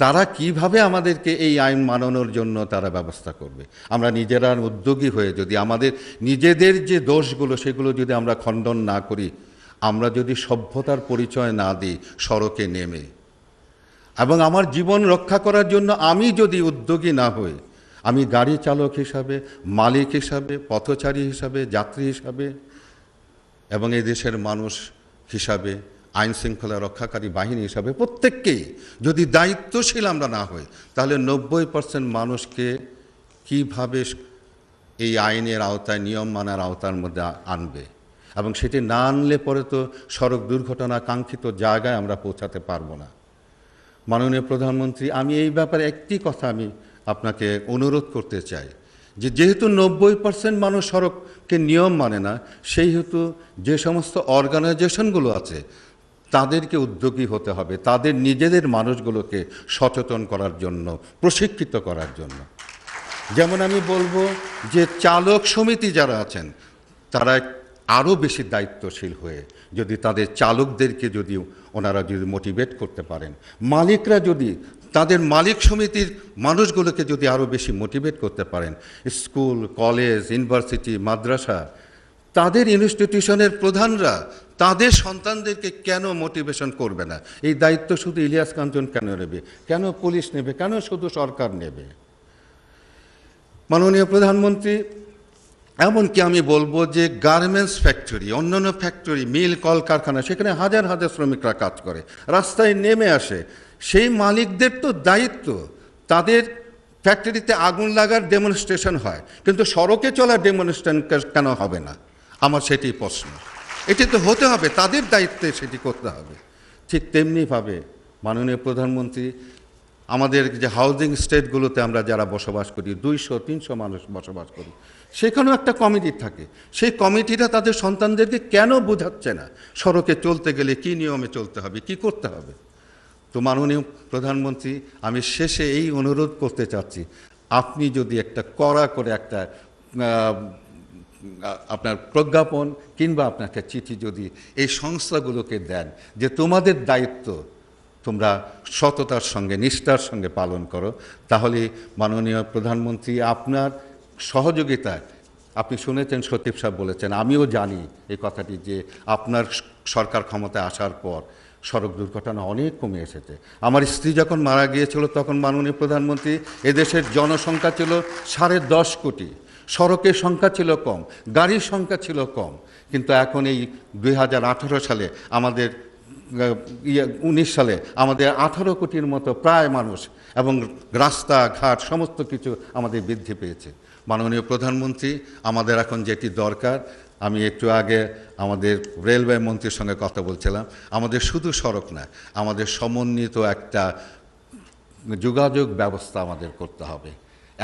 তারা কিভাবে আমাদেরকে এই আইন মানানোর জন্য তারা ব্যবস্থা করবে আমরা নিজেরা উদ্যোগী হয়ে যদি আমাদের নিজেদের যে দোষগুলো সেগুলো যদি আমরা খণ্ডন না করি আমরা যদি সভ্যতার পরিচয় না দিই সড়কে নেমে এবং আমার জীবন রক্ষা করার জন্য আমি যদি উদ্যোগী না হই আমি গাড়ি চালক হিসাবে মালিক হিসাবে পথচারী হিসাবে যাত্রী হিসাবে এবং দেশের মানুষ হিসাবে আইন শৃঙ্খলা রক্ষাকারী বাহিনী হিসাবে প্রত্যেককেই যদি দায়িত্বশীল আমরা না হই তাহলে নব্বই পার্সেন্ট মানুষকে কীভাবে এই আইনের আওতায় নিয়ম মানার আওতার মধ্যে আনবে এবং সেটি না আনলে পরে তো সড়ক দুর্ঘটনা কাঙ্ক্ষিত জায়গায় আমরা পৌঁছাতে পারবো না মাননীয় প্রধানমন্ত্রী আমি এই ব্যাপারে একটি কথা আমি আপনাকে অনুরোধ করতে চাই যে যেহেতু নব্বই পার্সেন্ট মানুষ সড়ককে নিয়ম মানে না সেই হেতু যে সমস্ত অর্গানাইজেশনগুলো আছে তাদেরকে উদ্যোগী হতে হবে তাদের নিজেদের মানুষগুলোকে সচেতন করার জন্য প্রশিক্ষিত করার জন্য যেমন আমি বলবো যে চালক সমিতি যারা আছেন তারা আরও বেশি দায়িত্বশীল হয়ে যদি তাদের চালকদেরকে যদি ওনারা যদি মোটিভেট করতে পারেন মালিকরা যদি তাদের মালিক সমিতির মানুষগুলোকে যদি আরও বেশি মোটিভেট করতে পারেন স্কুল কলেজ ইউনিভার্সিটি মাদ্রাসা তাদের ইনস্টিটিউশনের প্রধানরা তাদের সন্তানদেরকে কেন মোটিভেশন করবে না এই দায়িত্ব শুধু ইলিয়াস কাঞ্চন কেন নেবে কেন পুলিশ নেবে কেন শুধু সরকার নেবে মাননীয় প্রধানমন্ত্রী এমনকি আমি বলবো যে গার্মেন্টস ফ্যাক্টরি অন্যান্য ফ্যাক্টরি মিল কলকারখানা সেখানে হাজার হাজার শ্রমিকরা কাজ করে রাস্তায় নেমে আসে সেই মালিকদের তো দায়িত্ব তাদের ফ্যাক্টরিতে আগুন লাগার ডেমনস্ট্রেশন হয় কিন্তু সড়কে চলা ডেমনস্ট্রেশন কেন হবে না আমার সেটি প্রশ্ন এটি তো হতে হবে তাদের দায়িত্বে সেটি করতে হবে ঠিক তেমনিভাবে মাননীয় প্রধানমন্ত্রী আমাদের যে হাউজিং স্টেটগুলোতে আমরা যারা বসবাস করি দুইশো তিনশো মানুষ বসবাস করি সেখানেও একটা কমিটি থাকে সেই কমিটিটা তাদের সন্তানদেরকে কেন বোঝাচ্ছে না সড়কে চলতে গেলে কি নিয়মে চলতে হবে কি করতে হবে তো মাননীয় প্রধানমন্ত্রী আমি শেষে এই অনুরোধ করতে চাচ্ছি আপনি যদি একটা কড়া করে একটা আপনার প্রজ্ঞাপন কিংবা আপনাকে চিঠি যদি এই সংস্থাগুলোকে দেন যে তোমাদের দায়িত্ব তোমরা সততার সঙ্গে নিষ্ঠার সঙ্গে পালন করো তাহলে মাননীয় প্রধানমন্ত্রী আপনার সহযোগিতায় আপনি শুনেছেন সতীপ সাহেব বলেছেন আমিও জানি এই কথাটি যে আপনার সরকার ক্ষমতায় আসার পর সড়ক দুর্ঘটনা অনেক কমে এসেছে আমার স্ত্রী যখন মারা গিয়েছিল তখন মাননীয় প্রধানমন্ত্রী এদেশের জনসংখ্যা ছিল সাড়ে দশ কোটি সড়কের সংখ্যা ছিল কম গাড়ির সংখ্যা ছিল কম কিন্তু এখন এই দুই সালে আমাদের ইয়ে, উনিশ সালে আমাদের আঠারো কোটির মতো প্রায় মানুষ এবং রাস্তাঘাট সমস্ত কিছু আমাদের বৃদ্ধি পেয়েছে মাননীয় প্রধানমন্ত্রী আমাদের এখন যেটি দরকার আমি একটু আগে আমাদের রেলওয়ে মন্ত্রীর সঙ্গে কথা বলছিলাম আমাদের শুধু সড়ক না আমাদের সমন্বিত একটা যোগাযোগ ব্যবস্থা আমাদের করতে হবে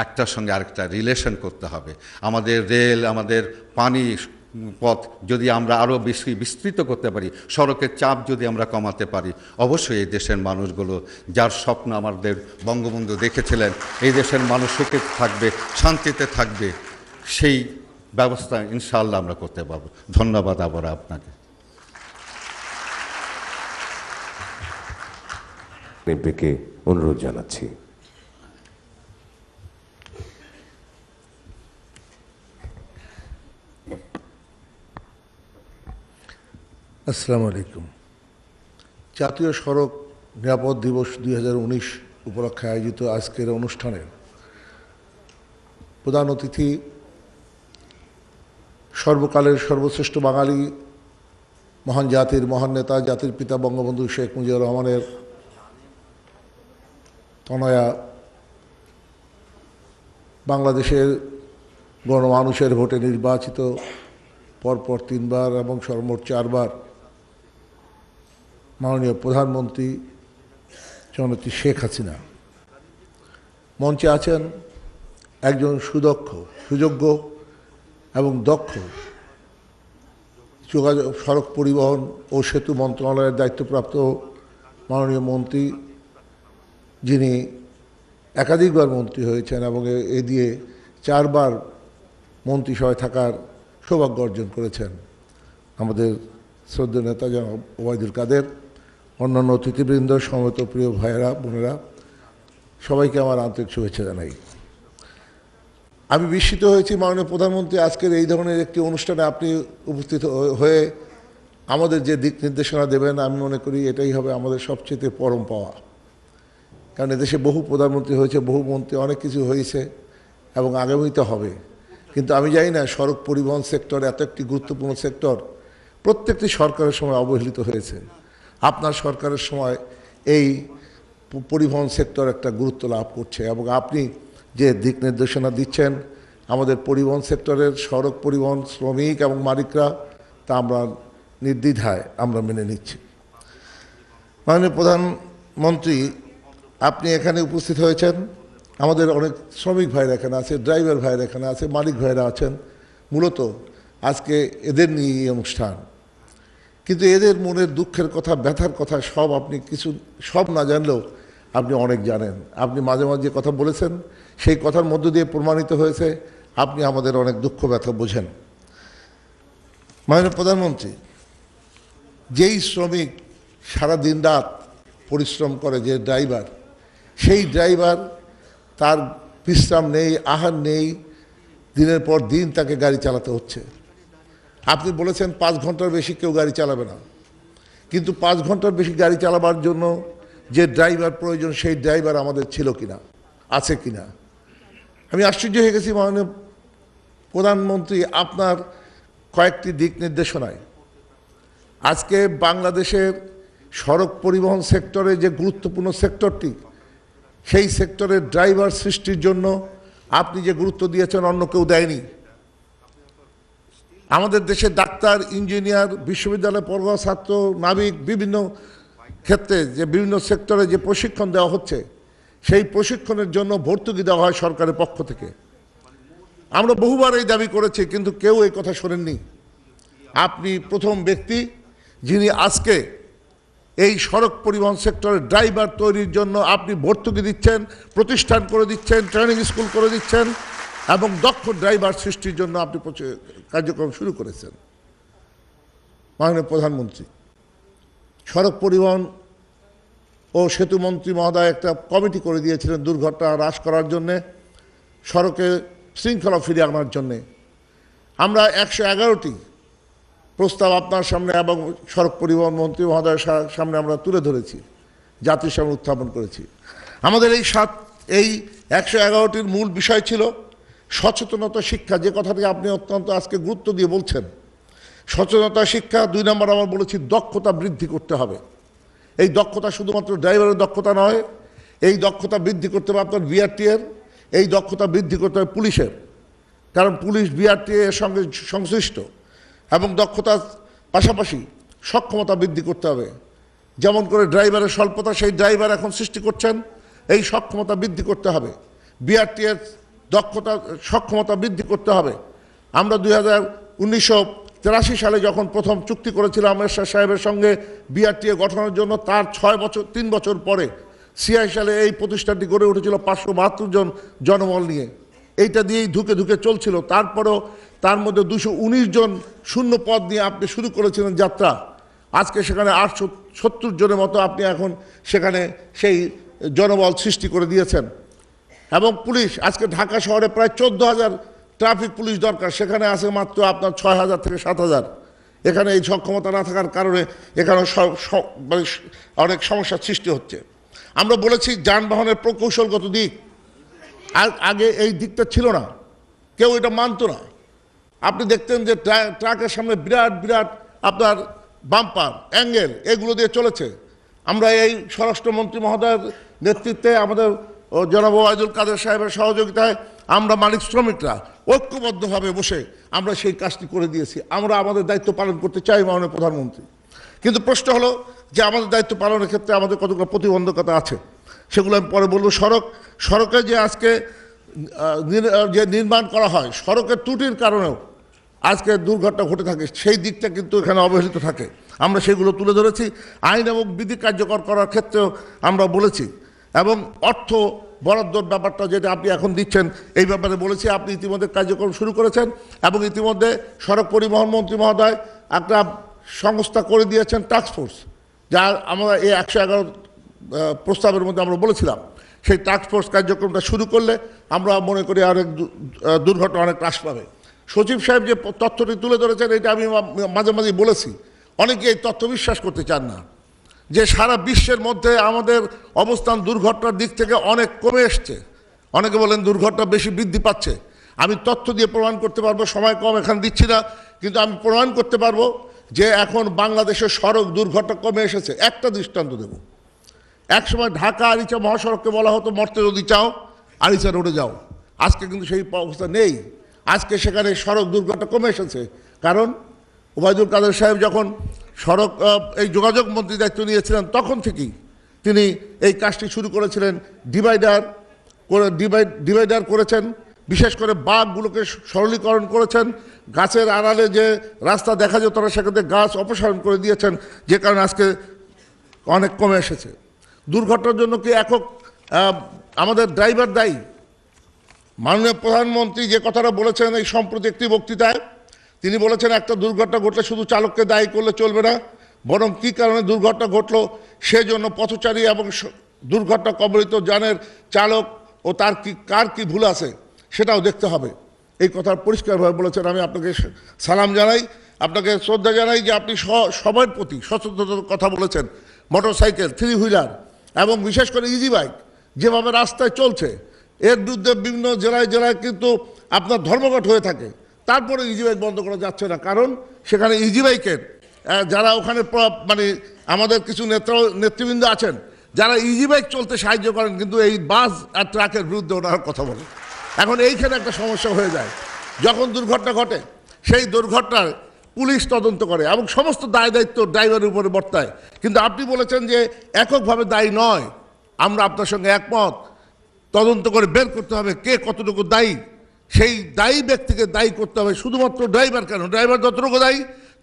একটার সঙ্গে আরেকটা রিলেশন করতে হবে আমাদের রেল আমাদের পানি পথ যদি আমরা আরও বেশি বিস্তৃত করতে পারি সড়কের চাপ যদি আমরা কমাতে পারি অবশ্যই এই দেশের মানুষগুলো যার স্বপ্ন আমাদের বঙ্গবন্ধু দেখেছিলেন এই দেশের মানুষ সুখে থাকবে শান্তিতে থাকবে সেই ব্যবস্থা ইনশাআল্লাহ আমরা করতে পারবো ধন্যবাদ আবার আপনাকে অনুরোধ জানাচ্ছি আসসালামু আলাইকুম জাতীয় সড়ক নিরাপদ দিবস দুই উপলক্ষে আয়োজিত আজকের অনুষ্ঠানে প্রধান অতিথি সর্বকালের সর্বশ্রেষ্ঠ বাঙালি মহান জাতির মহান নেতা জাতির পিতা বঙ্গবন্ধু শেখ মুজিবুর রহমানের তনয়া বাংলাদেশের গণমানুষের ভোটে নির্বাচিত পরপর তিনবার এবং সর্বমোট চারবার মাননীয় প্রধানমন্ত্রী শ্রীমতী শেখ হাসিনা মঞ্চে আছেন একজন সুদক্ষ সুযোগ্য এবং দক্ষ যোগাযোগ সড়ক পরিবহন ও সেতু মন্ত্রণালয়ের দায়িত্বপ্রাপ্ত মাননীয় মন্ত্রী যিনি একাধিকবার মন্ত্রী হয়েছেন এবং এ দিয়ে চারবার মন্ত্রিসভায় থাকার সৌভাগ্য অর্জন করেছেন আমাদের শ্রদ্ধা নেতা জনাব ওবায়দুল কাদের অন্যান্য অতিথিবৃন্দ সমত প্রিয় ভাইয়েরা বোনেরা সবাইকে আমার আন্তরিক শুভেচ্ছা জানাই আমি বিস্মিত হয়েছি মাননীয় প্রধানমন্ত্রী আজকের এই ধরনের একটি অনুষ্ঠানে আপনি উপস্থিত হয়ে আমাদের যে দিক নির্দেশনা দেবেন আমি মনে করি এটাই হবে আমাদের সবচেয়ে পরম পাওয়া কারণ এদেশে বহু প্রধানমন্ত্রী হয়েছে বহু মন্ত্রী অনেক কিছু হয়েছে এবং আগামীতে হবে কিন্তু আমি জানি না সড়ক পরিবহন সেক্টর এত একটি গুরুত্বপূর্ণ সেক্টর প্রত্যেকটি সরকারের সময় অবহেলিত হয়েছে আপনার সরকারের সময় এই পরিবহন সেক্টর একটা গুরুত্ব লাভ করছে এবং আপনি যে দিক নির্দেশনা দিচ্ছেন আমাদের পরিবহন সেক্টরের সড়ক পরিবহন শ্রমিক এবং মালিকরা তা আমরা নির্দ্বিধায় আমরা মেনে নিচ্ছি মাননীয় প্রধানমন্ত্রী আপনি এখানে উপস্থিত হয়েছেন আমাদের অনেক শ্রমিক ভাইরা এখানে আছে ড্রাইভার ভাইরা এখানে আছে মালিক ভাইরা আছেন মূলত আজকে এদের নিয়ে এই অনুষ্ঠান কিন্তু এদের মনের দুঃখের কথা ব্যথার কথা সব আপনি কিছু সব না জানলেও আপনি অনেক জানেন আপনি মাঝে মাঝে যে কথা বলেছেন সেই কথার মধ্য দিয়ে প্রমাণিত হয়েছে আপনি আমাদের অনেক দুঃখ ব্যথা বোঝেন মাননীয় প্রধানমন্ত্রী যেই শ্রমিক সারা দিন রাত পরিশ্রম করে যে ড্রাইভার সেই ড্রাইভার তার বিশ্রাম নেই আহার নেই দিনের পর দিন তাকে গাড়ি চালাতে হচ্ছে আপনি বলেছেন পাঁচ ঘন্টার বেশি কেউ গাড়ি চালাবে না কিন্তু পাঁচ ঘন্টার বেশি গাড়ি চালাবার জন্য যে ড্রাইভার প্রয়োজন সেই ড্রাইভার আমাদের ছিল কিনা আছে কিনা আমি আশ্চর্য হয়ে গেছি মাননীয় প্রধানমন্ত্রী আপনার কয়েকটি দিক নির্দেশনায় আজকে বাংলাদেশের সড়ক পরিবহন সেক্টরে যে গুরুত্বপূর্ণ সেক্টরটি সেই সেক্টরের ড্রাইভার সৃষ্টির জন্য আপনি যে গুরুত্ব দিয়েছেন অন্য কেউ দেয়নি আমাদের দেশে ডাক্তার ইঞ্জিনিয়ার বিশ্ববিদ্যালয় পড়ুয়া ছাত্র নাবিক বিভিন্ন ক্ষেত্রে যে বিভিন্ন সেক্টরে যে প্রশিক্ষণ দেওয়া হচ্ছে সেই প্রশিক্ষণের জন্য ভর্তুকি দেওয়া হয় সরকারের পক্ষ থেকে আমরা বহুবার এই দাবি করেছি কিন্তু কেউ এই কথা শোনেননি আপনি প্রথম ব্যক্তি যিনি আজকে এই সড়ক পরিবহন সেক্টরে ড্রাইভার তৈরির জন্য আপনি ভর্তুকি দিচ্ছেন প্রতিষ্ঠান করে দিচ্ছেন ট্রেনিং স্কুল করে দিচ্ছেন এবং দক্ষ ড্রাইভার সৃষ্টির জন্য আপনি কার্যক্রম শুরু করেছেন মাননীয় প্রধানমন্ত্রী সড়ক পরিবহন ও সেতু মন্ত্রী মহোদয় একটা কমিটি করে দিয়েছিলেন দুর্ঘটনা হ্রাস করার জন্যে সড়কে শৃঙ্খলা ফিরে আনার জন্যে আমরা একশো এগারোটি প্রস্তাব আপনার সামনে এবং সড়ক পরিবহন মন্ত্রী মহোদয়ের সামনে আমরা তুলে ধরেছি জাতির সামনে উত্থাপন করেছি আমাদের এই সাত এই একশো এগারোটির মূল বিষয় ছিল সচেতনতা শিক্ষা যে কথাটি আপনি অত্যন্ত আজকে গুরুত্ব দিয়ে বলছেন সচেতনতা শিক্ষা দুই নম্বর আমার বলেছি দক্ষতা বৃদ্ধি করতে হবে এই দক্ষতা শুধুমাত্র ড্রাইভারের দক্ষতা নয় এই দক্ষতা বৃদ্ধি করতে হবে আপনার বিআরটিএর এই দক্ষতা বৃদ্ধি করতে হবে পুলিশের কারণ পুলিশ বিআরটিএ এর সঙ্গে সংশ্লিষ্ট এবং দক্ষতার পাশাপাশি সক্ষমতা বৃদ্ধি করতে হবে যেমন করে ড্রাইভারের স্বল্পতা সেই ড্রাইভার এখন সৃষ্টি করছেন এই সক্ষমতা বৃদ্ধি করতে হবে বিআরটিএর দক্ষতা সক্ষমতা বৃদ্ধি করতে হবে আমরা দুই হাজার তেরাশি সালে যখন প্রথম চুক্তি করেছিলাম শাহ সাহেবের সঙ্গে বিআরটিএ গঠনের জন্য তার ছয় বছর তিন বছর পরে সিআই সালে এই প্রতিষ্ঠানটি গড়ে উঠেছিল পাঁচশো বাহাত্তর জন জনবল নিয়ে এইটা দিয়েই ধুকে ধুকে চলছিল তারপরেও তার মধ্যে দুশো জন শূন্য পদ নিয়ে আপনি শুরু করেছিলেন যাত্রা আজকে সেখানে আটশো সত্তর জনের মতো আপনি এখন সেখানে সেই জনবল সৃষ্টি করে দিয়েছেন এবং পুলিশ আজকে ঢাকা শহরে প্রায় চোদ্দো হাজার ট্রাফিক পুলিশ দরকার সেখানে আছে মাত্র আপনার ছয় হাজার থেকে সাত হাজার এখানে এই সক্ষমতা না থাকার কারণে এখানে মানে অনেক সমস্যার সৃষ্টি হচ্ছে আমরা বলেছি যানবাহনের প্রকৌশলগত দিক আগে এই দিকটা ছিল না কেউ এটা মানত না আপনি দেখতেন যে ট্রাকের সামনে বিরাট বিরাট আপনার বাম্পার অ্যাঙ্গেল এগুলো দিয়ে চলেছে আমরা এই স্বরাষ্ট্রমন্ত্রী মহোদয়ের নেতৃত্বে আমাদের ও জনাব ওয়াইদুল কাদের সাহেবের সহযোগিতায় আমরা মালিক শ্রমিকরা ঐক্যবদ্ধভাবে বসে আমরা সেই কাজটি করে দিয়েছি আমরা আমাদের দায়িত্ব পালন করতে চাই মাননীয় প্রধানমন্ত্রী কিন্তু প্রশ্ন হলো যে আমাদের দায়িত্ব পালনের ক্ষেত্রে আমাদের কতগুলো প্রতিবন্ধকতা আছে সেগুলো আমি পরে বলবো সড়ক সড়কে যে আজকে যে নির্মাণ করা হয় সড়কের ত্রুটির কারণেও আজকে দুর্ঘটনা ঘটে থাকে সেই দিকটা কিন্তু এখানে অবহেলিত থাকে আমরা সেগুলো তুলে ধরেছি আইন এবং বিধি কার্যকর করার ক্ষেত্রেও আমরা বলেছি এবং অর্থ বরাদ্দর ব্যাপারটা যেটা আপনি এখন দিচ্ছেন এই ব্যাপারে বলেছি আপনি ইতিমধ্যে কার্যক্রম শুরু করেছেন এবং ইতিমধ্যে সড়ক পরিবহন মন্ত্রী মহোদয় একটা সংস্থা করে দিয়েছেন টাস্কফোর্স যা আমরা এই একশো এগারো প্রস্তাবের মধ্যে আমরা বলেছিলাম সেই টাস্কফোর্স কার্যক্রমটা শুরু করলে আমরা মনে করি অনেক দুর্ঘটনা অনেক হ্রাস পাবে সচিব সাহেব যে তথ্যটি তুলে ধরেছেন এটা আমি মাঝে মাঝে বলেছি অনেকে এই তথ্য বিশ্বাস করতে চান না যে সারা বিশ্বের মধ্যে আমাদের অবস্থান দুর্ঘটনার দিক থেকে অনেক কমে এসছে অনেকে বলেন দুর্ঘটনা বেশি বৃদ্ধি পাচ্ছে আমি তথ্য দিয়ে প্রমাণ করতে পারবো সময় কম এখানে দিচ্ছি না কিন্তু আমি প্রমাণ করতে পারবো যে এখন বাংলাদেশের সড়ক দুর্ঘটনা কমে এসেছে একটা দৃষ্টান্ত দেব সময় ঢাকা আরিচা মহাসড়ককে বলা হতো মর্তে যদি চাও আরিচা রোডে যাও আজকে কিন্তু সেই অবস্থা নেই আজকে সেখানে সড়ক দুর্ঘটনা কমে এসেছে কারণ ওবায়দুল কাদের সাহেব যখন সড়ক এই যোগাযোগ মন্ত্রী দায়িত্ব নিয়েছিলেন তখন থেকেই তিনি এই কাজটি শুরু করেছিলেন ডিভাইডার করে ডিভাইডার করেছেন বিশেষ করে বাঘগুলোকে সরলীকরণ করেছেন গাছের আড়ালে যে রাস্তা দেখা যেত না সেখানে গাছ অপসারণ করে দিয়েছেন যে কারণে আজকে অনেক কমে এসেছে দুর্ঘটনার জন্য কি একক আমাদের ড্রাইভার দায়ী মাননীয় প্রধানমন্ত্রী যে কথাটা বলেছেন এই সম্প্রতি একটি বক্তৃতায় তিনি বলেছেন একটা দুর্ঘটনা ঘটলে শুধু চালককে দায়ী করলে চলবে না বরং কী কারণে দুর্ঘটনা ঘটলো সেজন্য পথচারী এবং দুর্ঘটনা কবলিত যানের চালক ও তার কি কার কি ভুল আছে সেটাও দেখতে হবে এই কথা পরিষ্কারভাবে বলেছেন আমি আপনাকে সালাম জানাই আপনাকে শ্রদ্ধা জানাই যে আপনি সবার প্রতি সচেতনতার কথা বলেছেন মোটর সাইকেল থ্রি হুইলার এবং বিশেষ করে ইজি বাইক যেভাবে রাস্তায় চলছে এর বিরুদ্ধে বিভিন্ন জেলায় জেলায় কিন্তু আপনার ধর্মঘট হয়ে থাকে তারপরে ইজিবাইক e বন্ধ করা যাচ্ছে না কারণ সেখানে ইজিবাইকের e যারা ওখানে মানে আমাদের কিছু নেত্র নেতৃবৃন্দ আছেন যারা ইজিবাইক e চলতে সাহায্য করেন কিন্তু এই বাস আর ট্রাকের বিরুদ্ধে ওনার কথা বলেন এখন এইখানে একটা সমস্যা হয়ে যায় যখন দুর্ঘটনা ঘটে সেই দুর্ঘটনার পুলিশ তদন্ত করে এবং সমস্ত দায় দায়িত্ব ড্রাইভারের উপরে বর্তায় কিন্তু আপনি বলেছেন যে এককভাবে দায়ী নয় আমরা আপনার সঙ্গে একমত তদন্ত করে বের করতে হবে কে কতটুকু দায়ী সেই দায়ী ব্যক্তিকে দায়ী করতে হবে শুধুমাত্র ড্রাইভার কেন ড্রাইভার যতটুকু দায়ী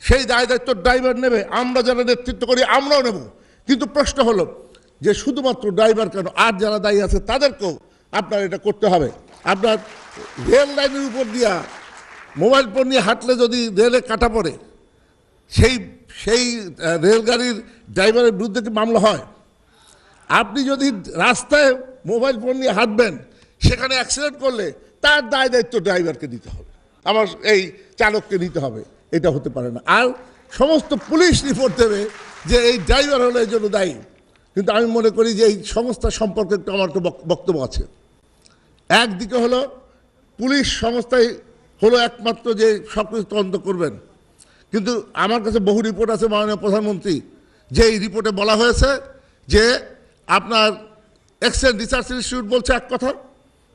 সেই দায় দায়িত্ব ড্রাইভার নেবে আমরা যারা নেতৃত্ব করি আমরাও নেব কিন্তু প্রশ্ন হলো যে শুধুমাত্র ড্রাইভার কেন আর যারা দায়ী আছে তাদেরকেও আপনার এটা করতে হবে আপনার রেল লাইনের উপর দিয়া মোবাইল ফোন নিয়ে হাঁটলে যদি রেলে কাটা পড়ে সেই সেই রেলগাড়ির ড্রাইভারের বিরুদ্ধে কি মামলা হয় আপনি যদি রাস্তায় মোবাইল ফোন নিয়ে হাঁটবেন সেখানে অ্যাক্সিডেন্ট করলে তার দায় দায়িত্ব ড্রাইভারকে দিতে হবে আমার এই চালককে নিতে হবে এটা হতে পারে না আর সমস্ত পুলিশ রিপোর্ট দেবে যে এই ড্রাইভার হলো এই জন্য দায়ী কিন্তু আমি মনে করি যে এই সংস্থা সম্পর্কে একটু আমার তো বক্তব্য আছে একদিকে হলো পুলিশ সংস্থায় হলো একমাত্র যে সবকিছু তদন্ত করবেন কিন্তু আমার কাছে বহু রিপোর্ট আছে মাননীয় প্রধানমন্ত্রী যে এই রিপোর্টে বলা হয়েছে যে আপনার এক্সেন্ট রিসার্চ ইনস্টিটিউট বলছে এক কথা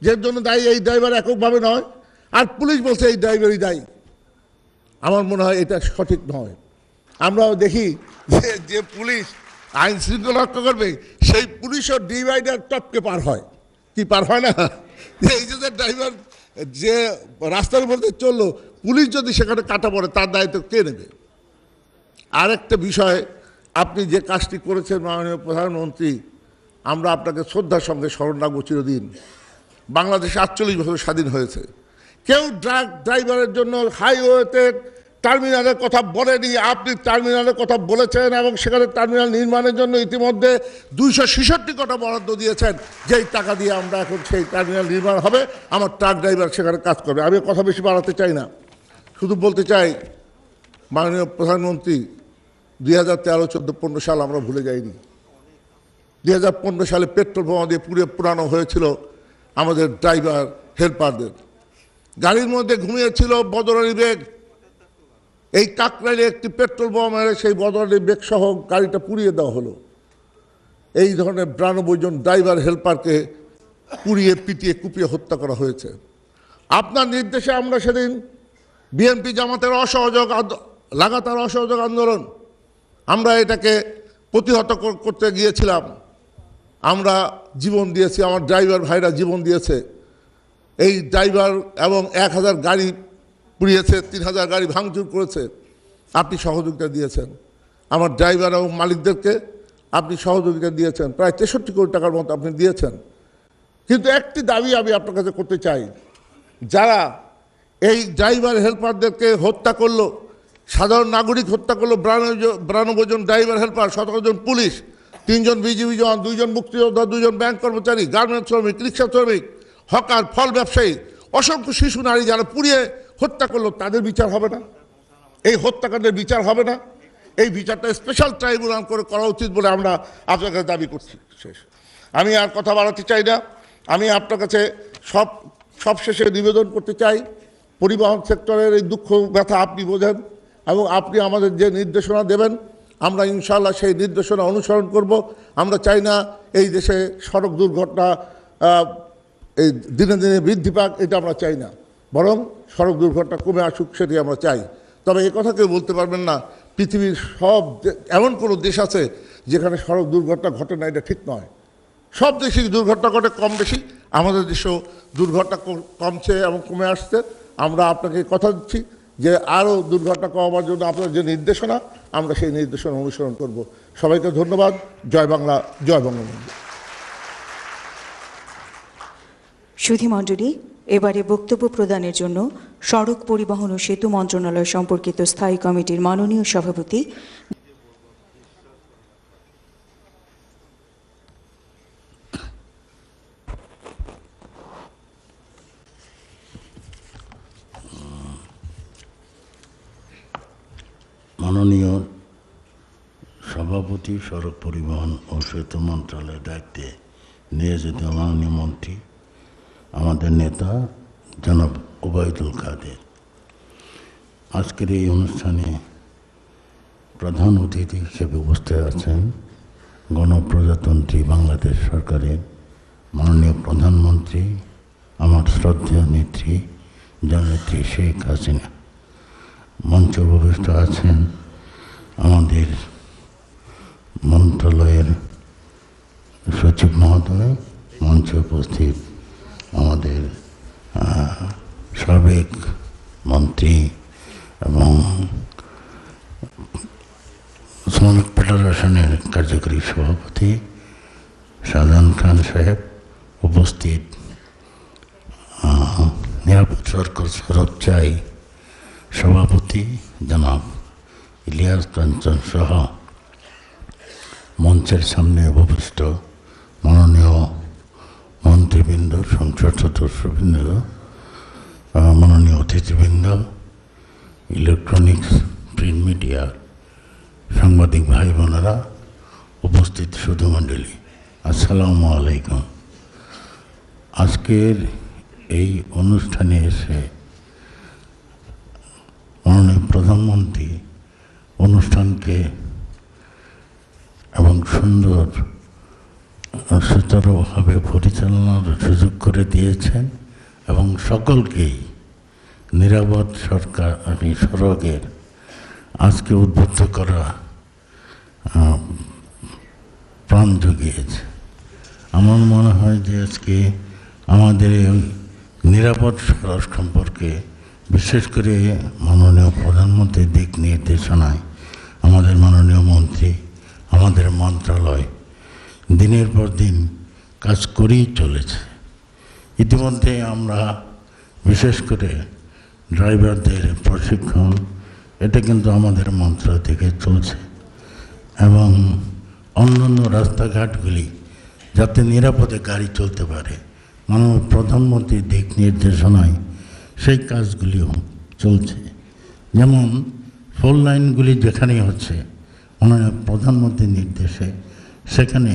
যে জন্য দায়ী এই ড্রাইভার এককভাবে নয় আর পুলিশ বলছে এই ড্রাইভারই দায়ী আমার মনে হয় এটা সঠিক নয় আমরাও দেখি যে যে পুলিশ আইন শৃঙ্খলা রক্ষা করবে সেই পুলিশও ডিভাইডার টপকে পার হয় কি পার হয় না এই যে ড্রাইভার যে রাস্তার মধ্যে চললো পুলিশ যদি সেখানে কাটা পড়ে তার দায়িত্ব কে নেবে আরেকটা বিষয় আপনি যে কাজটি করেছেন মাননীয় প্রধানমন্ত্রী আমরা আপনাকে শ্রদ্ধার সঙ্গে স্মরণ রাখবো চিরদিন বাংলাদেশ আটচল্লিশ বছর স্বাধীন হয়েছে কেউ ড্রাগ ড্রাইভারের জন্য হাইওয়েতে টার্মিনালের কথা বলেনি আপনি টার্মিনালের কথা বলেছেন এবং সেখানে টার্মিনাল নির্মাণের জন্য ইতিমধ্যে দুইশো ছেষট্টি কটা বরাদ্দ দিয়েছেন যেই টাকা দিয়ে আমরা এখন সেই টার্মিনাল নির্মাণ হবে আমার ট্রাক ড্রাইভার সেখানে কাজ করবে আমি কথা বেশি বাড়াতে চাই না শুধু বলতে চাই মাননীয় প্রধানমন্ত্রী দুই হাজার তেরো চোদ্দো পনেরো সাল আমরা ভুলে যাইনি দুই হাজার পনেরো সালে পেট্রোল বোমা দিয়ে পুড়ে পুরানো হয়েছিল আমাদের ড্রাইভার হেল্পারদের গাড়ির মধ্যে ঘুমিয়েছিল বদর বেগ এই কাকরাইলে একটি পেট্রোল বোম মেরে সেই বদর বেগ বেগসহ গাড়িটা পুড়িয়ে দেওয়া হলো এই ধরনের বিরানব্বই জন ড্রাইভার হেল্পারকে পুড়িয়ে পিটিয়ে কুপিয়ে হত্যা করা হয়েছে আপনার নির্দেশে আমরা সেদিন বিএনপি জামাতের অসহযোগ লাগাতার অসহযোগ আন্দোলন আমরা এটাকে প্রতিহত করতে গিয়েছিলাম আমরা জীবন দিয়েছি আমার ড্রাইভার ভাইরা জীবন দিয়েছে এই ড্রাইভার এবং এক হাজার গাড়ি পুড়িয়েছে তিন হাজার গাড়ি ভাঙচুর করেছে আপনি সহযোগিতা দিয়েছেন আমার ড্রাইভার এবং মালিকদেরকে আপনি সহযোগিতা দিয়েছেন প্রায় তেষট্টি কোটি টাকার মতো আপনি দিয়েছেন কিন্তু একটি দাবি আমি আপনার কাছে করতে চাই যারা এই ড্রাইভার হেল্পারদেরকে হত্যা করলো সাধারণ নাগরিক হত্যা করলো বিরানব্বই জন ড্রাইভার হেল্পার সতেরো জন পুলিশ তিনজন বিজিবি জওয়ান দুইজন মুক্তিযোদ্ধা দুইজন ব্যাংক কর্মচারী গার্মেন্ট শ্রমিক রিক্সা শ্রমিক হকার ফল ব্যবসায়ী অসংখ্য শিশু নারী যারা পুড়িয়ে হত্যা করলো তাদের বিচার হবে না এই হত্যাকাণ্ডের বিচার হবে না এই বিচারটা স্পেশাল ট্রাইব্যুনাল করে করা উচিত বলে আমরা আপনার কাছে দাবি করছি শেষ আমি আর কথা বাড়াতে চাই না আমি আপনার কাছে সব সবশেষে নিবেদন করতে চাই পরিবহন সেক্টরের এই দুঃখ ব্যথা আপনি বোঝেন এবং আপনি আমাদের যে নির্দেশনা দেবেন আমরা ইনশাল্লাহ সেই নির্দেশনা অনুসরণ করব আমরা চাই না এই দেশে সড়ক দুর্ঘটনা এই দিনে দিনে বৃদ্ধি পাক এটা আমরা চাই না বরং সড়ক দুর্ঘটনা কমে আসুক সেটি আমরা চাই তবে এ কথা কেউ বলতে পারবেন না পৃথিবীর সব এমন কোনো দেশ আছে যেখানে সড়ক দুর্ঘটনা ঘটে না এটা ঠিক নয় সব দেশেই দুর্ঘটনা ঘটে কম বেশি আমাদের দেশেও দুর্ঘটনা কমছে এবং কমে আসছে আমরা আপনাকে কথা দিচ্ছি যে আরও দুর্ঘটনা কমাবার জন্য আপনার যে নির্দেশনা আমরা সেই নির্দেশনা অনুসরণ করব সবাইকে ধন্যবাদ জয় বাংলা জয় বঙ্গবন্ধু সুধীমণ্ডলী এবারে বক্তব্য প্রদানের জন্য সড়ক পরিবহন ও সেতু মন্ত্রণালয় সম্পর্কিত স্থায়ী কমিটির মাননীয় সভাপতি মাননীয় সভাপতি সড়ক পরিবহন ও সেতু মন্ত্রণালয়ের দায়িত্বে নিয়োজিত মাননীয় মন্ত্রী আমাদের নেতা জনাব ওবায়দুল কাদের আজকের এই অনুষ্ঠানে প্রধান অতিথি হিসেবে উপস্থিত আছেন গণপ্রজাতন্ত্রী বাংলাদেশ সরকারের মাননীয় প্রধানমন্ত্রী আমার শ্রদ্ধেয় নেত্রী জননেত্রী শেখ হাসিনা মঞ্চ উপবিষ্ট আছেন আমাদের মন্ত্রণালয়ের সচিব মহোদয় মঞ্চে উপস্থিত আমাদের সাবেক মন্ত্রী এবং শ্রমিক ফেডারেশনের কার্যকরী সভাপতি শাহজাহান খান সাহেব উপস্থিত নিরাপদ সরকার সরব চাই সভাপতি জনাব ইলিয়াস কাঞ্চন সহ মঞ্চের সামনে উপবিষ্ট মাননীয় মন্ত্রীবৃন্দ সংসদ সদস্যবৃন্দ মাননীয় অতিথিবৃন্দ ইলেকট্রনিক্স প্রিন্ট মিডিয়া সাংবাদিক ভাই বোনেরা উপস্থিত সুধুমণ্ডলী আসসালামু আলাইকুম আজকের এই অনুষ্ঠানে এসে মাননীয় প্রধানমন্ত্রী অনুষ্ঠানকে এবং সুন্দর সুচারুভাবে পরিচালনার সুযোগ করে দিয়েছেন এবং সকলকেই নিরাপদ সরকার সড়কের আজকে উদ্বুদ্ধ করা প্রাণ জুগিয়েছে আমার মনে হয় যে আজকে আমাদের এই নিরাপদ সড়ক সম্পর্কে বিশেষ করে মাননীয় প্রধানমন্ত্রীর দিক নির্দেশনায় আমাদের মাননীয় মন্ত্রী আমাদের মন্ত্রণালয় দিনের পর দিন কাজ করেই চলেছে ইতিমধ্যে আমরা বিশেষ করে ড্রাইভারদের প্রশিক্ষণ এটা কিন্তু আমাদের মন্ত্র থেকে চলছে এবং অন্যান্য রাস্তাঘাটগুলি যাতে নিরাপদে গাড়ি চলতে পারে মাননীয় প্রধানমন্ত্রীর দিক নির্দেশনায় সেই কাজগুলিও চলছে যেমন ফোর লাইনগুলি যেখানেই হচ্ছে ওনার প্রধানমন্ত্রীর নির্দেশে সেখানে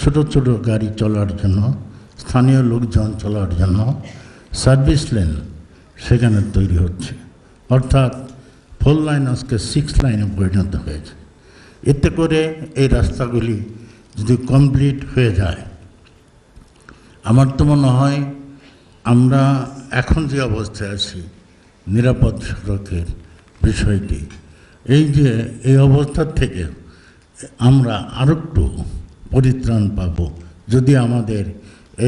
ছোট ছোট গাড়ি চলার জন্য স্থানীয় লোকজন চলার জন্য সার্ভিস লেন সেখানে তৈরি হচ্ছে অর্থাৎ ফোর লাইন আজকে সিক্স লাইনে পরিণত হয়েছে এতে করে এই রাস্তাগুলি যদি কমপ্লিট হয়ে যায় আমার তো মনে হয় আমরা এখন যে অবস্থায় আছি নিরাপদ সড়কের বিষয়টি এই যে এই অবস্থার থেকে আমরা আরেকটু পরিত্রাণ পাব যদি আমাদের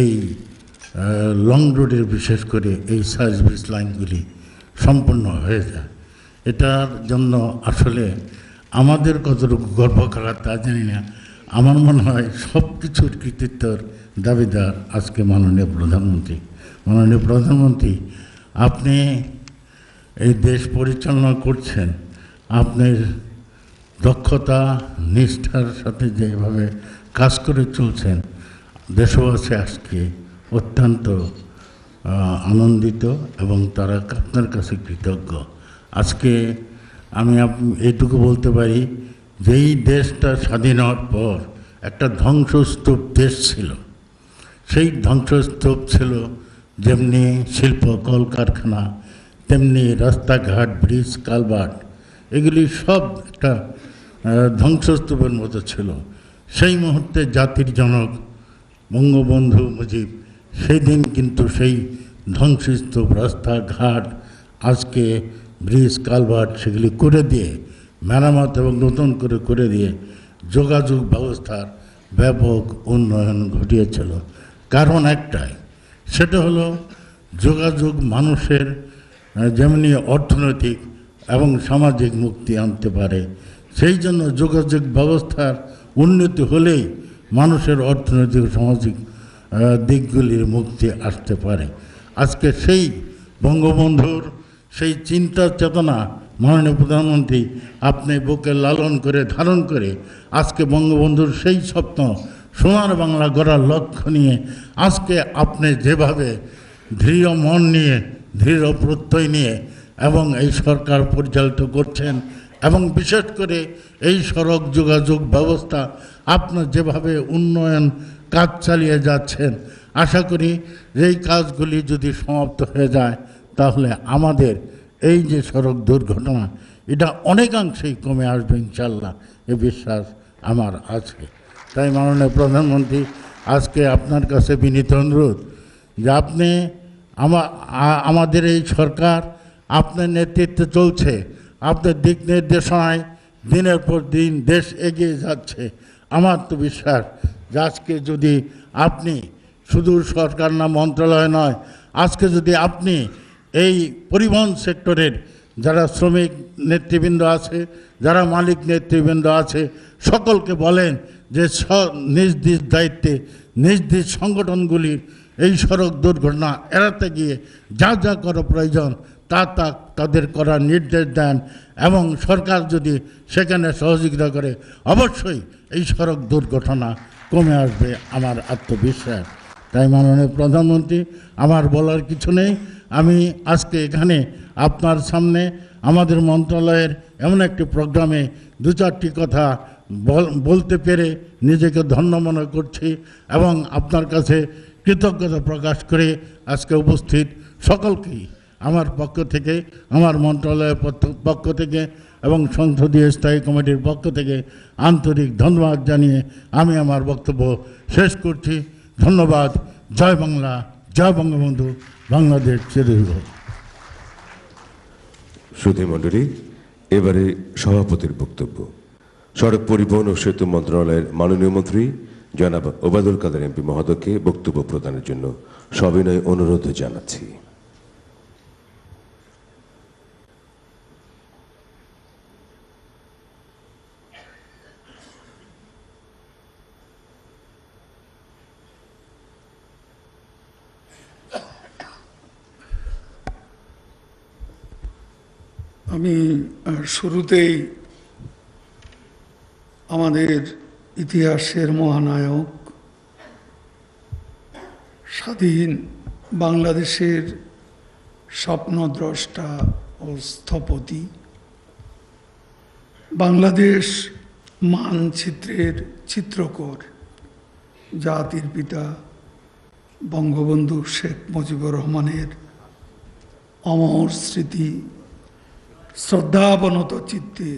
এই লং রোডের বিশেষ করে এই সার্ভিস লাইনগুলি সম্পন্ন হয়ে যায় এটার জন্য আসলে আমাদের কতটুকু গর্ব করা তা জানি না আমার মনে হয় সব কিছুর কৃতিত্বর দাবিদার আজকে মাননীয় প্রধানমন্ত্রী মাননীয় প্রধানমন্ত্রী আপনি এই দেশ পরিচালনা করছেন আপনার দক্ষতা নিষ্ঠার সাথে যেভাবে কাজ করে চলছেন দেশবাসী আজকে অত্যন্ত আনন্দিত এবং তারা আপনার কাছে কৃতজ্ঞ আজকে আমি এইটুকু বলতে পারি যেই দেশটা স্বাধীন হওয়ার পর একটা ধ্বংসস্তূপ দেশ ছিল সেই ধ্বংসস্তূপ ছিল যেমনি শিল্প কলকারখানা তেমনি রাস্তাঘাট ব্রিজ কালভার্ট এগুলি সব একটা ধ্বংসস্তূপের মতো ছিল সেই মুহূর্তে জাতির জনক বঙ্গবন্ধু মুজিব সেদিন কিন্তু সেই ধ্বংসস্তূপ রাস্তাঘাট আজকে ব্রিজ কালভার্ট সেগুলি করে দিয়ে মেরামত এবং নতুন করে করে দিয়ে যোগাযোগ ব্যবস্থার ব্যাপক উন্নয়ন ঘটিয়েছিল কারণ একটাই সেটা হলো যোগাযোগ মানুষের হ্যাঁ, যেমনি অর্থনৈতিক এবং সামাজিক মুক্তি আনতে পারে সেই জন্য যোগাযোগ ব্যবস্থার উন্নতি হলেই মানুষের অর্থনৈতিক সামাজিক দিকগুলির মুক্তি আসতে পারে আজকে সেই বঙ্গবন্ধুর সেই চিন্তা চেতনা মাননীয় প্রধানমন্ত্রী আপনি বুকে লালন করে ধারণ করে আজকে বঙ্গবন্ধুর সেই স্বপ্ন সোনার বাংলা গড়ার লক্ষ্য নিয়ে আজকে আপনি যেভাবে দৃঢ় মন নিয়ে দৃঢ় প্রত্যয় নিয়ে এবং এই সরকার পরিচালিত করছেন এবং বিশেষ করে এই সড়ক যোগাযোগ ব্যবস্থা আপনার যেভাবে উন্নয়ন কাজ চালিয়ে যাচ্ছেন আশা করি এই কাজগুলি যদি সমাপ্ত হয়ে যায় তাহলে আমাদের এই যে সড়ক দুর্ঘটনা এটা অনেকাংশেই কমে আসবে ইনশাল্লাহ এ বিশ্বাস আমার আছে তাই মাননীয় প্রধানমন্ত্রী আজকে আপনার কাছে বিনীত অনুরোধ যে আপনি আমাদের এই সরকার আপনার নেতৃত্বে চলছে আপনার দিক নির্দেশনায় দিনের পর দিন দেশ এগিয়ে যাচ্ছে আমার তো বিশ্বাস যে আজকে যদি আপনি শুধু সরকার না মন্ত্রণালয় নয় আজকে যদি আপনি এই পরিবহন সেক্টরের যারা শ্রমিক নেতৃবৃন্দ আছে যারা মালিক নেতৃবৃন্দ আছে সকলকে বলেন যে নিজ নিজ দায়িত্বে নিজ নিজ সংগঠনগুলির এই সড়ক দুর্ঘটনা এড়াতে গিয়ে যা যা করা প্রয়োজন তা তা তাদের করার নির্দেশ দেন এবং সরকার যদি সেখানে সহযোগিতা করে অবশ্যই এই সড়ক দুর্ঘটনা কমে আসবে আমার আত্মবিশ্বাস তাই মাননীয় প্রধানমন্ত্রী আমার বলার কিছু নেই আমি আজকে এখানে আপনার সামনে আমাদের মন্ত্রণালয়ের এমন একটি প্রোগ্রামে দু চারটি কথা বলতে পেরে নিজেকে ধন্য মনে করছি এবং আপনার কাছে কৃতজ্ঞতা প্রকাশ করে আজকে উপস্থিত সকলকেই আমার পক্ষ থেকে আমার মন্ত্রণালয়ের পক্ষ থেকে এবং সংসদীয় স্থায়ী কমিটির পক্ষ থেকে আন্তরিক ধন্যবাদ জানিয়ে আমি আমার বক্তব্য শেষ করছি ধন্যবাদ জয় বাংলা জয় বঙ্গবন্ধু বাংলাদেশ চিরদীর্ঘ শ্রুতি মণ্ডলী এবারে সভাপতির বক্তব্য সড়ক পরিবহন ও সেতু মন্ত্রণালয়ের মাননীয় মন্ত্রী জনাব ওবায়দুল কাদের এমপি মহোদয়কে বক্তব্য প্রদানের জন্য সবিনয় অনুরোধ জানাচ্ছি আমি শুরুতেই আমাদের ইতিহাসের মহানায়ক স্বাধীন বাংলাদেশের স্বপ্নদ্রষ্টা ও স্থপতি বাংলাদেশ মানচিত্রের চিত্রকর জাতির পিতা বঙ্গবন্ধু শেখ মুজিবুর রহমানের অমর স্মৃতি শ্রদ্ধাবনত চিত্তে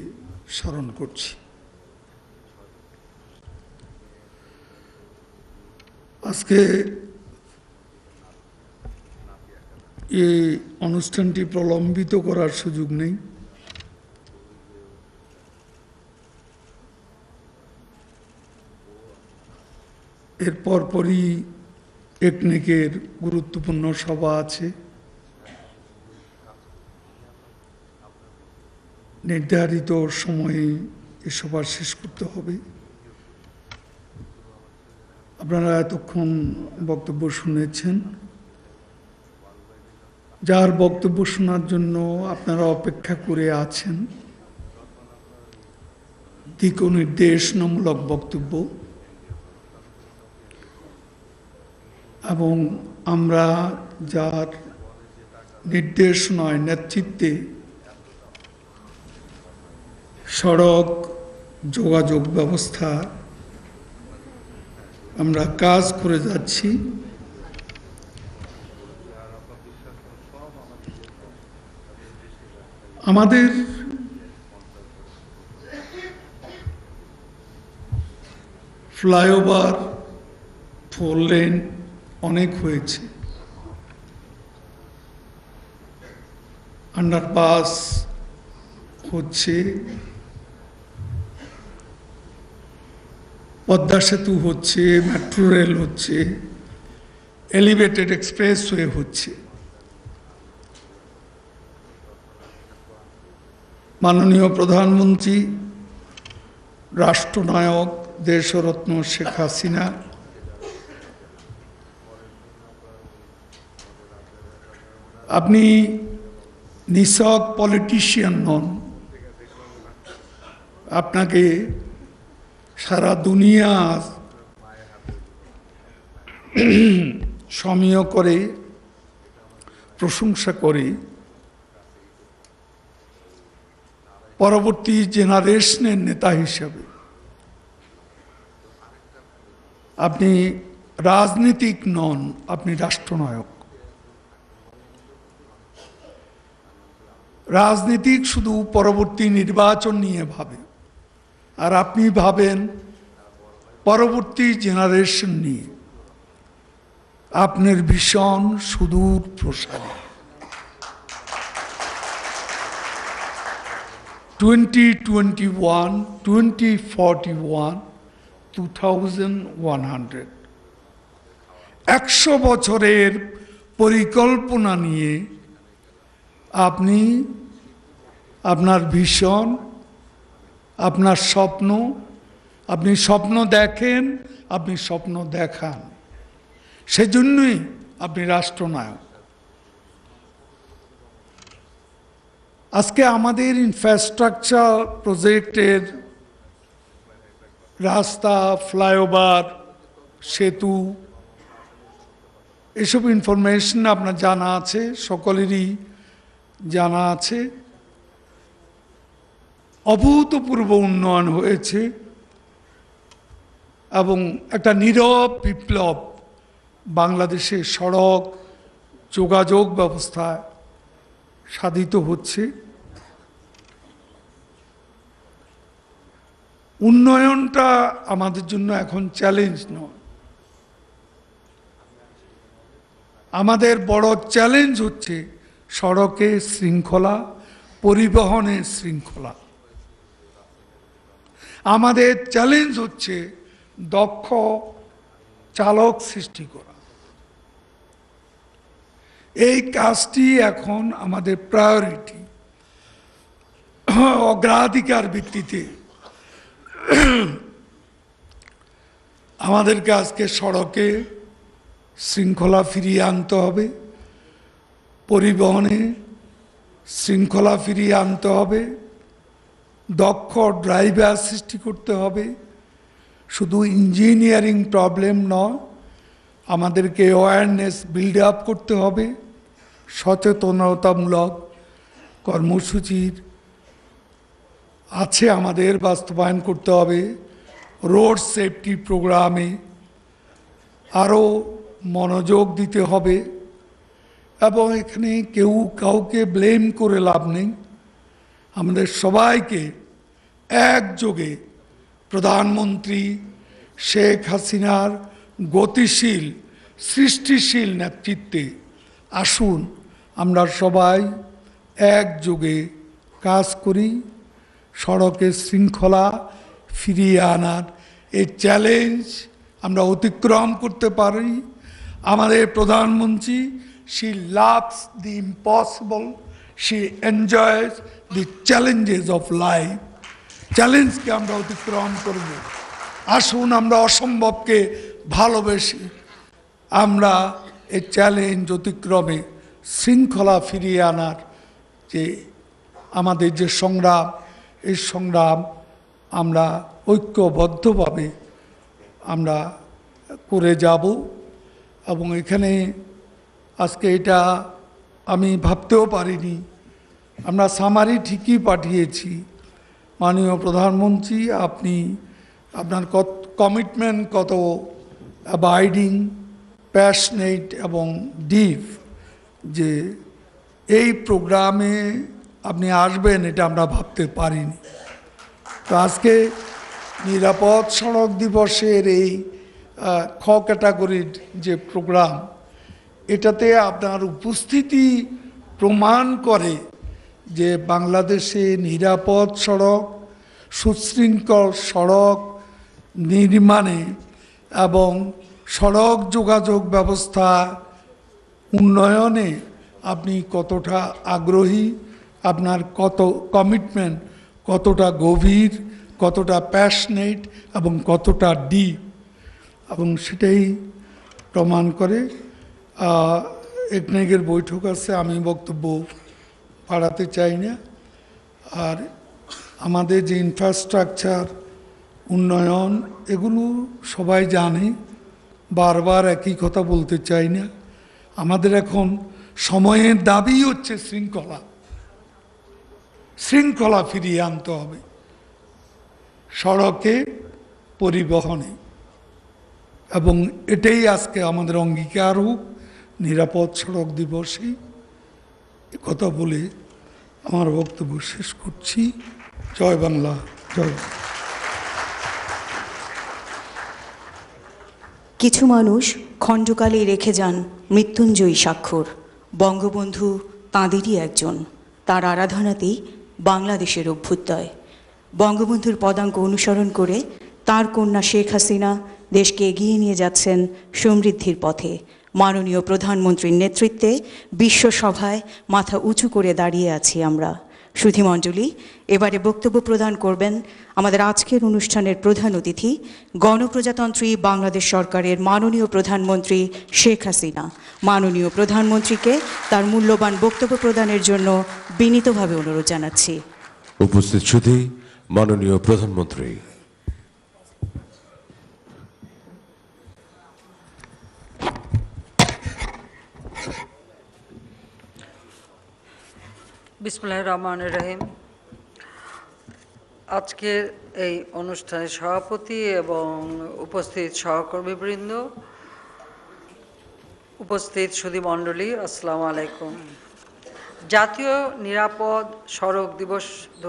স্মরণ করছি আজকে এই অনুষ্ঠানটি প্রলম্বিত করার সুযোগ নেই এর পরপরই টেকনিকের গুরুত্বপূর্ণ সভা আছে নির্ধারিত সময়ে এ সভা শেষ করতে হবে আপনারা এতক্ষণ বক্তব্য শুনেছেন যার বক্তব্য শোনার জন্য আপনারা অপেক্ষা করে আছেন দিক নির্দেশনামূলক বক্তব্য এবং আমরা যার নির্দেশনায় নেতৃত্বে সড়ক যোগাযোগ ব্যবস্থা আমরা কাজ করে যাচ্ছি আমাদের ফ্লাইওভার ফোর লেন অনেক হয়েছে আন্ডারপাস হচ্ছে পদ্মা সেতু হচ্ছে মেট্রো রেল হচ্ছে এলিভেটেড এক্সপ্রেসওয়ে হচ্ছে মাননীয় প্রধানমন্ত্রী রাষ্ট্রনায়ক দেশরত্ন শেখ হাসিনা আপনি নিঃসক পলিটিশিয়ান নন আপনাকে সারা দুনিয়া সমীয় করে প্রশংসা করে পরবর্তী জেনারেশনের নেতা হিসাবে আপনি রাজনীতিক নন আপনি রাষ্ট্রনায়ক রাজনীতিক শুধু পরবর্তী নির্বাচন নিয়ে ভাবে আর আপনি ভাবেন পরবর্তী জেনারেশন নিয়ে আপনার ভীষণ সুদূর প্রসারে twenty twenty one twenty forty one two thousand one hundred একশো বছরের পরিকল্পনা নিয়ে আপনি আপনার ভীষণ আপনার স্বপ্ন আপনি স্বপ্ন দেখেন আপনি স্বপ্ন দেখান সেজন্যই আপনি রাষ্ট্রনায়ক আজকে আমাদের ইনফ্রাস্ট্রাকচার প্রজেক্টের রাস্তা ফ্লাইওভার সেতু এসব ইনফরমেশন আপনার জানা আছে সকলেরই জানা আছে অভূতপূর্ব উন্নয়ন হয়েছে এবং একটা নীরব বিপ্লব বাংলাদেশে সড়ক যোগাযোগ ব্যবস্থায় সাধিত হচ্ছে উন্নয়নটা আমাদের জন্য এখন চ্যালেঞ্জ নয় আমাদের বড় চ্যালেঞ্জ হচ্ছে সড়কে শৃঙ্খলা পরিবহনের শৃঙ্খলা আমাদের চ্যালেঞ্জ হচ্ছে দক্ষ চালক সৃষ্টি করা এই কাজটি এখন আমাদের প্রায়োরিটি অগ্রাধিকার ভিত্তিতে আমাদেরকে আজকে সড়কে শৃঙ্খলা ফিরিয়ে আনতে হবে পরিবহনে শৃঙ্খলা ফিরিয়ে আনতে হবে দক্ষ ড্রাইভার সৃষ্টি করতে হবে শুধু ইঞ্জিনিয়ারিং প্রবলেম নয় আমাদেরকে অ্যাওয়ারনেস বিল্ড আপ করতে হবে সচেতনতামূলক কর্মসূচির আছে আমাদের বাস্তবায়ন করতে হবে রোড সেফটি প্রোগ্রামে আরও মনোযোগ দিতে হবে এবং এখানে কেউ কাউকে ব্লেম করে লাভ নেই আমাদের সবাইকে একযোগে প্রধানমন্ত্রী শেখ হাসিনার গতিশীল সৃষ্টিশীল নেতৃত্বে আসুন আমরা সবাই একযোগে কাজ করি সড়কের শৃঙ্খলা ফিরিয়ে আনার এই চ্যালেঞ্জ আমরা অতিক্রম করতে পারি আমাদের প্রধানমন্ত্রী she loves the impossible she enjoys the challenges of life চ্যালেঞ্জকে আমরা অতিক্রম করব আসুন আমরা অসম্ভবকে ভালোবেসে আমরা এই চ্যালেঞ্জ অতিক্রমে শৃঙ্খলা ফিরিয়ে আনার যে আমাদের যে সংগ্রাম এই সংগ্রাম আমরা ঐক্যবদ্ধভাবে আমরা করে যাব এবং এখানে আজকে এটা আমি ভাবতেও পারিনি আমরা সামারি ঠিকই পাঠিয়েছি মাননীয় প্রধানমন্ত্রী আপনি আপনার কত কমিটমেন্ট কত অ্যাবাইডিং প্যাশনেট এবং ডিপ যে এই প্রোগ্রামে আপনি আসবেন এটা আমরা ভাবতে পারিনি তো আজকে নিরাপদ সড়ক দিবসের এই খ ক্যাটাগরির যে প্রোগ্রাম এটাতে আপনার উপস্থিতি প্রমাণ করে যে বাংলাদেশে নিরাপদ সড়ক সুশৃঙ্খল সড়ক নির্মাণে এবং সড়ক যোগাযোগ ব্যবস্থা উন্নয়নে আপনি কতটা আগ্রহী আপনার কত কমিটমেন্ট কতটা গভীর কতটা প্যাশনেট এবং কতটা ডিপ এবং সেটাই প্রমাণ করে একনেকের বৈঠক আছে আমি বক্তব্য বাড়াতে চাই না আর আমাদের যে ইনফ্রাস্ট্রাকচার উন্নয়ন এগুলো সবাই জানে বারবার একই কথা বলতে চাই না আমাদের এখন সময়ের দাবি হচ্ছে শৃঙ্খলা শৃঙ্খলা ফিরিয়ে আনতে হবে সড়কে পরিবহনে এবং এটাই আজকে আমাদের অঙ্গীকার হোক নিরাপদ সড়ক দিবসেই কথা বলে আমার বক্তব্য শেষ করছি জয় বাংলা জয় কিছু মানুষ খণ্ডকালে রেখে যান মৃত্যুঞ্জয়ী স্বাক্ষর বঙ্গবন্ধু তাঁদেরই একজন তার আরাধনাতেই বাংলাদেশের অভ্যুদয় বঙ্গবন্ধুর পদাঙ্ক অনুসরণ করে তার কন্যা শেখ হাসিনা দেশকে এগিয়ে নিয়ে যাচ্ছেন সমৃদ্ধির পথে মাননীয় প্রধানমন্ত্রীর নেতৃত্বে বিশ্বসভায় মাথা উঁচু করে দাঁড়িয়ে আছি আমরা সুধিমণ্ডলী এবারে বক্তব্য প্রদান করবেন আমাদের আজকের অনুষ্ঠানের প্রধান অতিথি গণপ্রজাতন্ত্রী বাংলাদেশ সরকারের মাননীয় প্রধানমন্ত্রী শেখ হাসিনা মাননীয় প্রধানমন্ত্রীকে তার মূল্যবান বক্তব্য প্রদানের জন্য বিনীতভাবে অনুরোধ জানাচ্ছি উপস্থিত শুধু মাননীয় প্রধানমন্ত্রী বিসমুল্লাহ রহমান রহিম আজকের এই অনুষ্ঠানের সভাপতি এবং উপস্থিত সহকর্মীবৃন্দ উপস্থিত মণ্ডলী আসসালামু আলাইকুম জাতীয় নিরাপদ সড়ক দিবস দু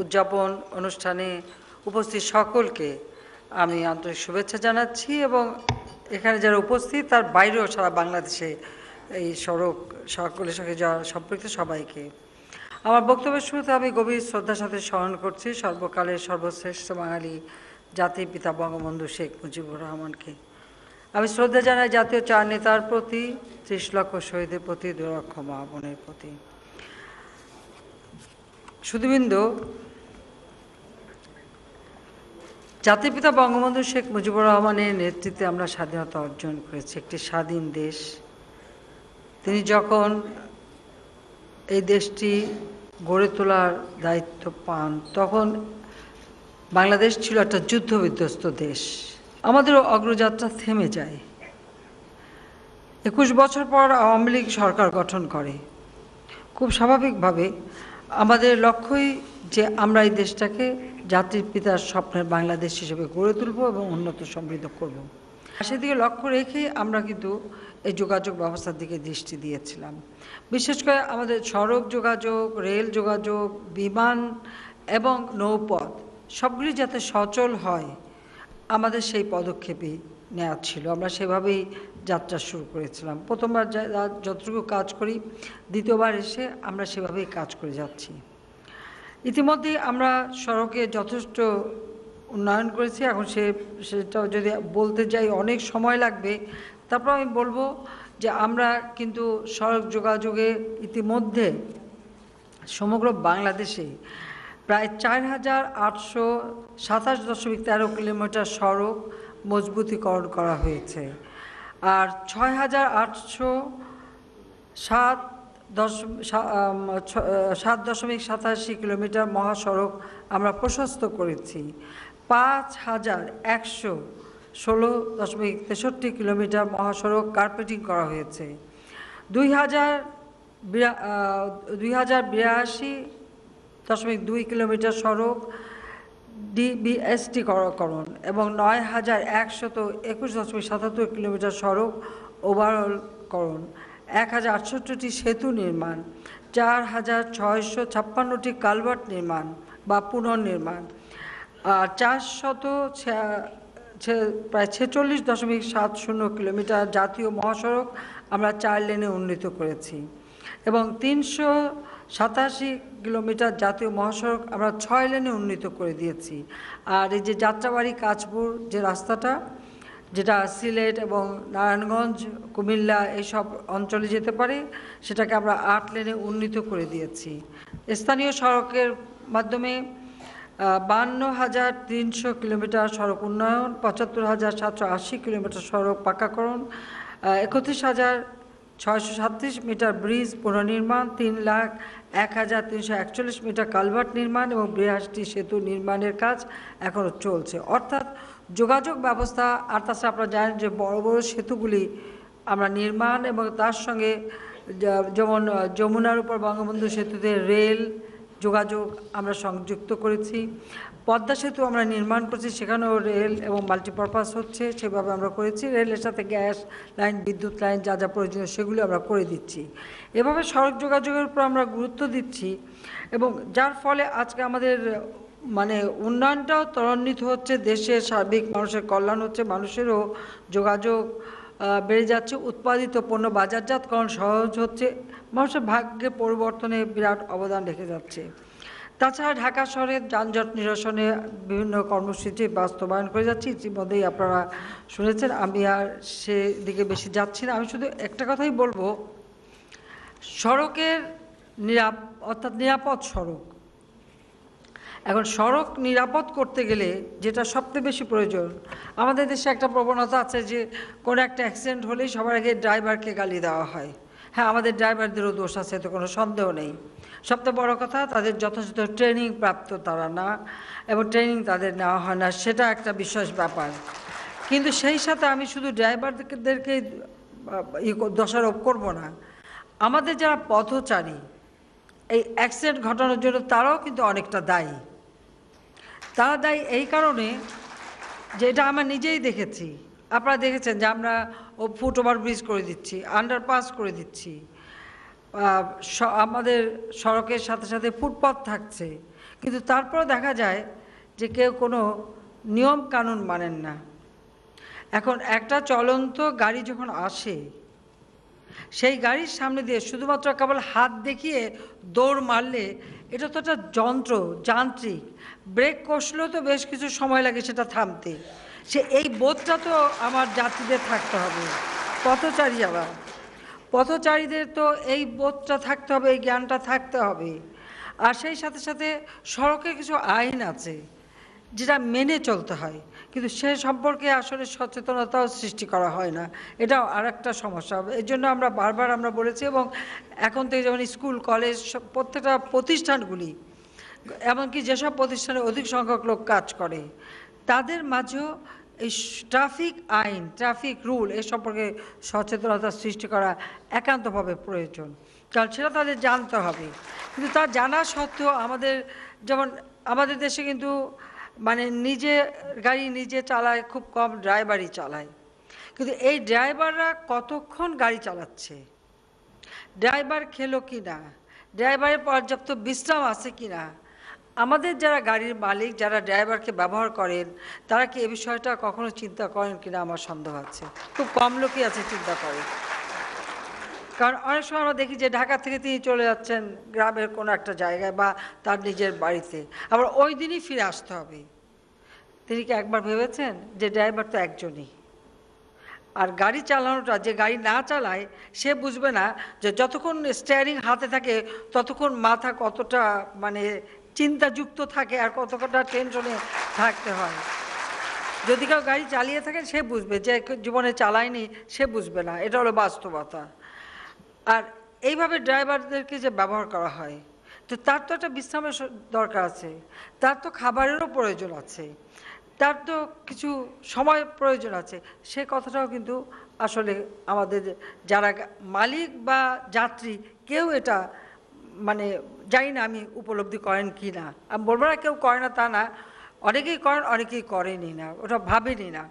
উদযাপন অনুষ্ঠানে উপস্থিত সকলকে আমি আন্তরিক শুভেচ্ছা জানাচ্ছি এবং এখানে যারা উপস্থিত তার বাইরেও সারা বাংলাদেশে এই সড়ক সকলের সঙ্গে যাওয়া সম্পৃক্ত সবাইকে আমার বক্তব্যের শুরুতে আমি গভীর শ্রদ্ধার সাথে স্মরণ করছি সর্বকালের সর্বশ্রেষ্ঠ বাঙালি জাতির পিতা বঙ্গবন্ধু শেখ মুজিবুর রহমানকে আমি শ্রদ্ধা জানাই জাতীয় চার নেতার প্রতি ত্রিশ লক্ষ শহীদের প্রতি দুরক্ষ মা বোনের প্রতি শুধুবিন্দু জাতির পিতা বঙ্গবন্ধু শেখ মুজিবুর রহমানের নেতৃত্বে আমরা স্বাধীনতা অর্জন করেছি একটি স্বাধীন দেশ তিনি যখন এই দেশটি গড়ে তোলার দায়িত্ব পান তখন বাংলাদেশ ছিল একটা যুদ্ধ বিধ্বস্ত দেশ আমাদের অগ্রযাত্রা থেমে যায় একুশ বছর পর আওয়ামী লীগ সরকার গঠন করে খুব স্বাভাবিকভাবে আমাদের লক্ষ্যই যে আমরা এই দেশটাকে জাতির পিতার স্বপ্নের বাংলাদেশ হিসেবে গড়ে তুলব এবং উন্নত সমৃদ্ধ করব সেদিকে লক্ষ্য রেখে আমরা কিন্তু এই যোগাযোগ ব্যবস্থার দিকে দৃষ্টি দিয়েছিলাম বিশেষ করে আমাদের সড়ক যোগাযোগ রেল যোগাযোগ বিমান এবং নৌপথ সবগুলি যাতে সচল হয় আমাদের সেই পদক্ষেপই নেওয়া ছিল আমরা সেভাবেই যাত্রা শুরু করেছিলাম প্রথমবার যতটুকু কাজ করি দ্বিতীয়বার এসে আমরা সেভাবেই কাজ করে যাচ্ছি ইতিমধ্যে আমরা সড়কে যথেষ্ট উন্নয়ন করেছি এখন সে সেটা যদি বলতে যাই অনেক সময় লাগবে তারপর আমি বলবো যে আমরা কিন্তু সড়ক যোগাযোগে ইতিমধ্যে সমগ্র বাংলাদেশে প্রায় চার হাজার আটশো সাতাশ দশমিক তেরো কিলোমিটার সড়ক মজবুতিকরণ করা হয়েছে আর ছয় হাজার আটশো সাত দশ সাত দশমিক সাতাশি কিলোমিটার মহাসড়ক আমরা প্রশস্ত করেছি পাঁচ হাজার একশো ষোলো দশমিক তেষট্টি কিলোমিটার মহাসড়ক কার্পেটিং করা হয়েছে দুই হাজার দুই হাজার বিরাশি দশমিক দুই কিলোমিটার সড়ক ডিবিএসটি করণ এবং নয় হাজার একশত একুশ দশমিক সাতাত্তর কিলোমিটার সড়ক ওভারঅল করণ এক হাজার আটষট্টিটি সেতু নির্মাণ চার হাজার ছয়শো ছাপ্পান্নটি কালভার্ট নির্মাণ বা পুনর্নির্মাণ চারশত প্রায় ছেচল্লিশ দশমিক সাত শূন্য কিলোমিটার জাতীয় মহাসড়ক আমরা চার লেনে উন্নীত করেছি এবং তিনশো সাতাশি কিলোমিটার জাতীয় মহাসড়ক আমরা ছয় লেনে উন্নীত করে দিয়েছি আর এই যে যাত্রাবাড়ি কাঁচপুর যে রাস্তাটা যেটা সিলেট এবং নারায়ণগঞ্জ কুমিল্লা এইসব অঞ্চলে যেতে পারে সেটাকে আমরা আট লেনে উন্নীত করে দিয়েছি স্থানীয় সড়কের মাধ্যমে বান্ন হাজার তিনশো কিলোমিটার সড়ক উন্নয়ন পঁচাত্তর হাজার সাতশো আশি কিলোমিটার সড়ক পাকাকরণ একত্রিশ হাজার ছয়শো সাতত্রিশ মিটার ব্রিজ পুনর্নির্মাণ তিন লাখ এক হাজার তিনশো একচল্লিশ মিটার কালভার্ট নির্মাণ এবং বৃহাসটি সেতু নির্মাণের কাজ এখনও চলছে অর্থাৎ যোগাযোগ ব্যবস্থা আর তাছাড়া আপনারা জানেন যে বড় বড় সেতুগুলি আমরা নির্মাণ এবং তার সঙ্গে যেমন যমুনার উপর বঙ্গবন্ধু সেতুতে রেল যোগাযোগ আমরা সংযুক্ত করেছি পদ্মা সেতু আমরা নির্মাণ করছি সেখানেও রেল এবং মাল্টিপারপাস হচ্ছে সেভাবে আমরা করেছি রেলের সাথে গ্যাস লাইন বিদ্যুৎ লাইন যা যা প্রয়োজনীয় সেগুলো আমরা করে দিচ্ছি এভাবে সড়ক যোগাযোগের উপর আমরা গুরুত্ব দিচ্ছি এবং যার ফলে আজকে আমাদের মানে উন্নয়নটাও ত্বরান্বিত হচ্ছে দেশের সার্বিক মানুষের কল্যাণ হচ্ছে মানুষেরও যোগাযোগ বেড়ে যাচ্ছে উৎপাদিত পণ্য বাজারজাতকরণ সহজ হচ্ছে মানুষের ভাগ্যে পরিবর্তনে বিরাট অবদান রেখে যাচ্ছে তাছাড়া ঢাকা শহরে যানজট নিরসনে বিভিন্ন কর্মসূচি বাস্তবায়ন করে যাচ্ছি ইতিমধ্যেই আপনারা শুনেছেন আমি আর সেদিকে বেশি যাচ্ছি না আমি শুধু একটা কথাই বলবো সড়কের নিরাপ অর্থাৎ নিরাপদ সড়ক এখন সড়ক নিরাপদ করতে গেলে যেটা সবচেয়ে বেশি প্রয়োজন আমাদের দেশে একটা প্রবণতা আছে যে কোনো একটা অ্যাক্সিডেন্ট হলেই সবার আগে ড্রাইভারকে গালি দেওয়া হয় হ্যাঁ আমাদের ড্রাইভারদেরও দোষ আছে তো কোনো সন্দেহ নেই সবচেয়ে বড় কথা তাদের যথাযথ ট্রেনিং প্রাপ্ত তারা না এবং ট্রেনিং তাদের নেওয়া হয় না সেটা একটা বিশ্বাস ব্যাপার কিন্তু সেই সাথে আমি শুধু ড্রাইভারদেরকে দোষারোপ করব না আমাদের যারা পথচারী এই অ্যাক্সিডেন্ট ঘটানোর জন্য তারাও কিন্তু অনেকটা দায়ী তারা দায়ী এই কারণে যে এটা আমরা নিজেই দেখেছি আপনারা দেখেছেন যে আমরা ও ফুটওভার ব্রিজ করে দিচ্ছি আন্ডারপাস করে দিচ্ছি আমাদের সড়কের সাথে সাথে ফুটপাথ থাকছে কিন্তু তারপরে দেখা যায় যে কেউ কোনো নিয়ম কানুন মানেন না এখন একটা চলন্ত গাড়ি যখন আসে সেই গাড়ির সামনে দিয়ে শুধুমাত্র কেবল হাত দেখিয়ে দৌড় মারলে এটা তো একটা যন্ত্র যান্ত্রিক ব্রেক কষলেও তো বেশ কিছু সময় লাগে সেটা থামতে সে এই বোধটা তো আমার যাত্রীদের থাকতে হবে পথচারী আবার পথচারীদের তো এই বোধটা থাকতে হবে এই জ্ঞানটা থাকতে হবে আর সেই সাথে সাথে সড়কে কিছু আইন আছে যেটা মেনে চলতে হয় কিন্তু সে সম্পর্কে আসলে সচেতনতাও সৃষ্টি করা হয় না এটাও আর একটা সমস্যা হবে এর জন্য আমরা বারবার আমরা বলেছি এবং এখন থেকে যেমন স্কুল কলেজ প্রত্যেকটা প্রতিষ্ঠানগুলি এমনকি যেসব প্রতিষ্ঠানে অধিক সংখ্যক লোক কাজ করে তাদের মাঝেও এই ট্রাফিক আইন ট্রাফিক রুল এ সম্পর্কে সচেতনতা সৃষ্টি করা একান্তভাবে প্রয়োজন কারণ সেটা তাদের জানতে হবে কিন্তু তা জানা সত্ত্বেও আমাদের যেমন আমাদের দেশে কিন্তু মানে নিজে গাড়ি নিজে চালায় খুব কম ড্রাইভারই চালায় কিন্তু এই ড্রাইভাররা কতক্ষণ গাড়ি চালাচ্ছে ড্রাইভার খেলো কি না ড্রাইভারের পর্যাপ্ত বিশ্রাম আছে কি না আমাদের যারা গাড়ির মালিক যারা ড্রাইভারকে ব্যবহার করেন তারা কি এ বিষয়টা কখনো চিন্তা করেন কিনা আমার সন্দেহ আছে খুব কম লোকই আছে চিন্তা করে কারণ অনেক সময় আমরা দেখি যে ঢাকা থেকে তিনি চলে যাচ্ছেন গ্রামের কোনো একটা জায়গায় বা তার নিজের বাড়িতে আবার ওই দিনই ফিরে আসতে হবে তিনি কি একবার ভেবেছেন যে ড্রাইভার তো একজনই আর গাড়ি চালানোটা যে গাড়ি না চালায় সে বুঝবে না যে যতক্ষণ স্টিয়ারিং হাতে থাকে ততক্ষণ মাথা কতটা মানে চিন্তাযুক্ত থাকে আর কত কটা টেনশনে থাকতে হয় যদি কেউ গাড়ি চালিয়ে থাকে সে বুঝবে যে জীবনে চালায়নি সে বুঝবে না এটা হলো বাস্তবতা আর এইভাবে ড্রাইভারদেরকে যে ব্যবহার করা হয় তো তার তো একটা বিশ্রামের দরকার আছে তার তো খাবারেরও প্রয়োজন আছে তার তো কিছু সময় প্রয়োজন আছে সে কথাটাও কিন্তু আসলে আমাদের যারা মালিক বা যাত্রী কেউ এটা মানে জানি না আমি উপলব্ধি করেন কি না আমি বলবো না কেউ করে না তা না অনেকেই করেন অনেকেই করেনি না ওটা ভাবেনি না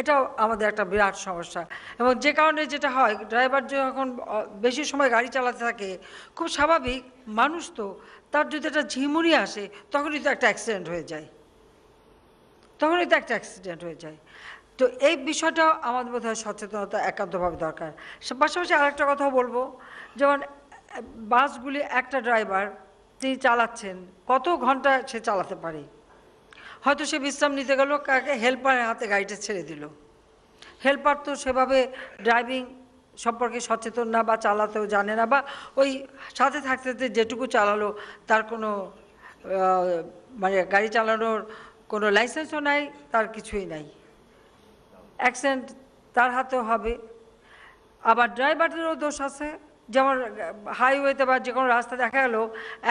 এটাও আমাদের একটা বিরাট সমস্যা এবং যে কারণে যেটা হয় ড্রাইভার যখন বেশি সময় গাড়ি চালাতে থাকে খুব স্বাভাবিক মানুষ তো তার যদি একটা ঝিমুনি আসে তখনই তো একটা অ্যাক্সিডেন্ট হয়ে যায় তখনই তো একটা অ্যাক্সিডেন্ট হয়ে যায় তো এই বিষয়টাও আমাদের বোধ হয় সচেতনতা একান্তভাবে দরকার পাশাপাশি আরেকটা কথাও বলবো যেমন বাসগুলি একটা ড্রাইভার তিনি চালাচ্ছেন কত ঘন্টা সে চালাতে পারে হয়তো সে বিশ্রাম নিতে গেল কাকে হেল্পারের হাতে গাড়িটা ছেড়ে দিল হেল্পার তো সেভাবে ড্রাইভিং সম্পর্কে সচেতন না বা চালাতেও জানে না বা ওই সাথে থাকতে থাকতে যেটুকু চালালো তার কোনো মানে গাড়ি চালানোর কোনো লাইসেন্সও নাই তার কিছুই নাই অ্যাক্সিডেন্ট তার হাতেও হবে আবার ড্রাইভারেরও দোষ আছে যেমন হাইওয়েতে বা যে কোনো রাস্তা দেখা গেল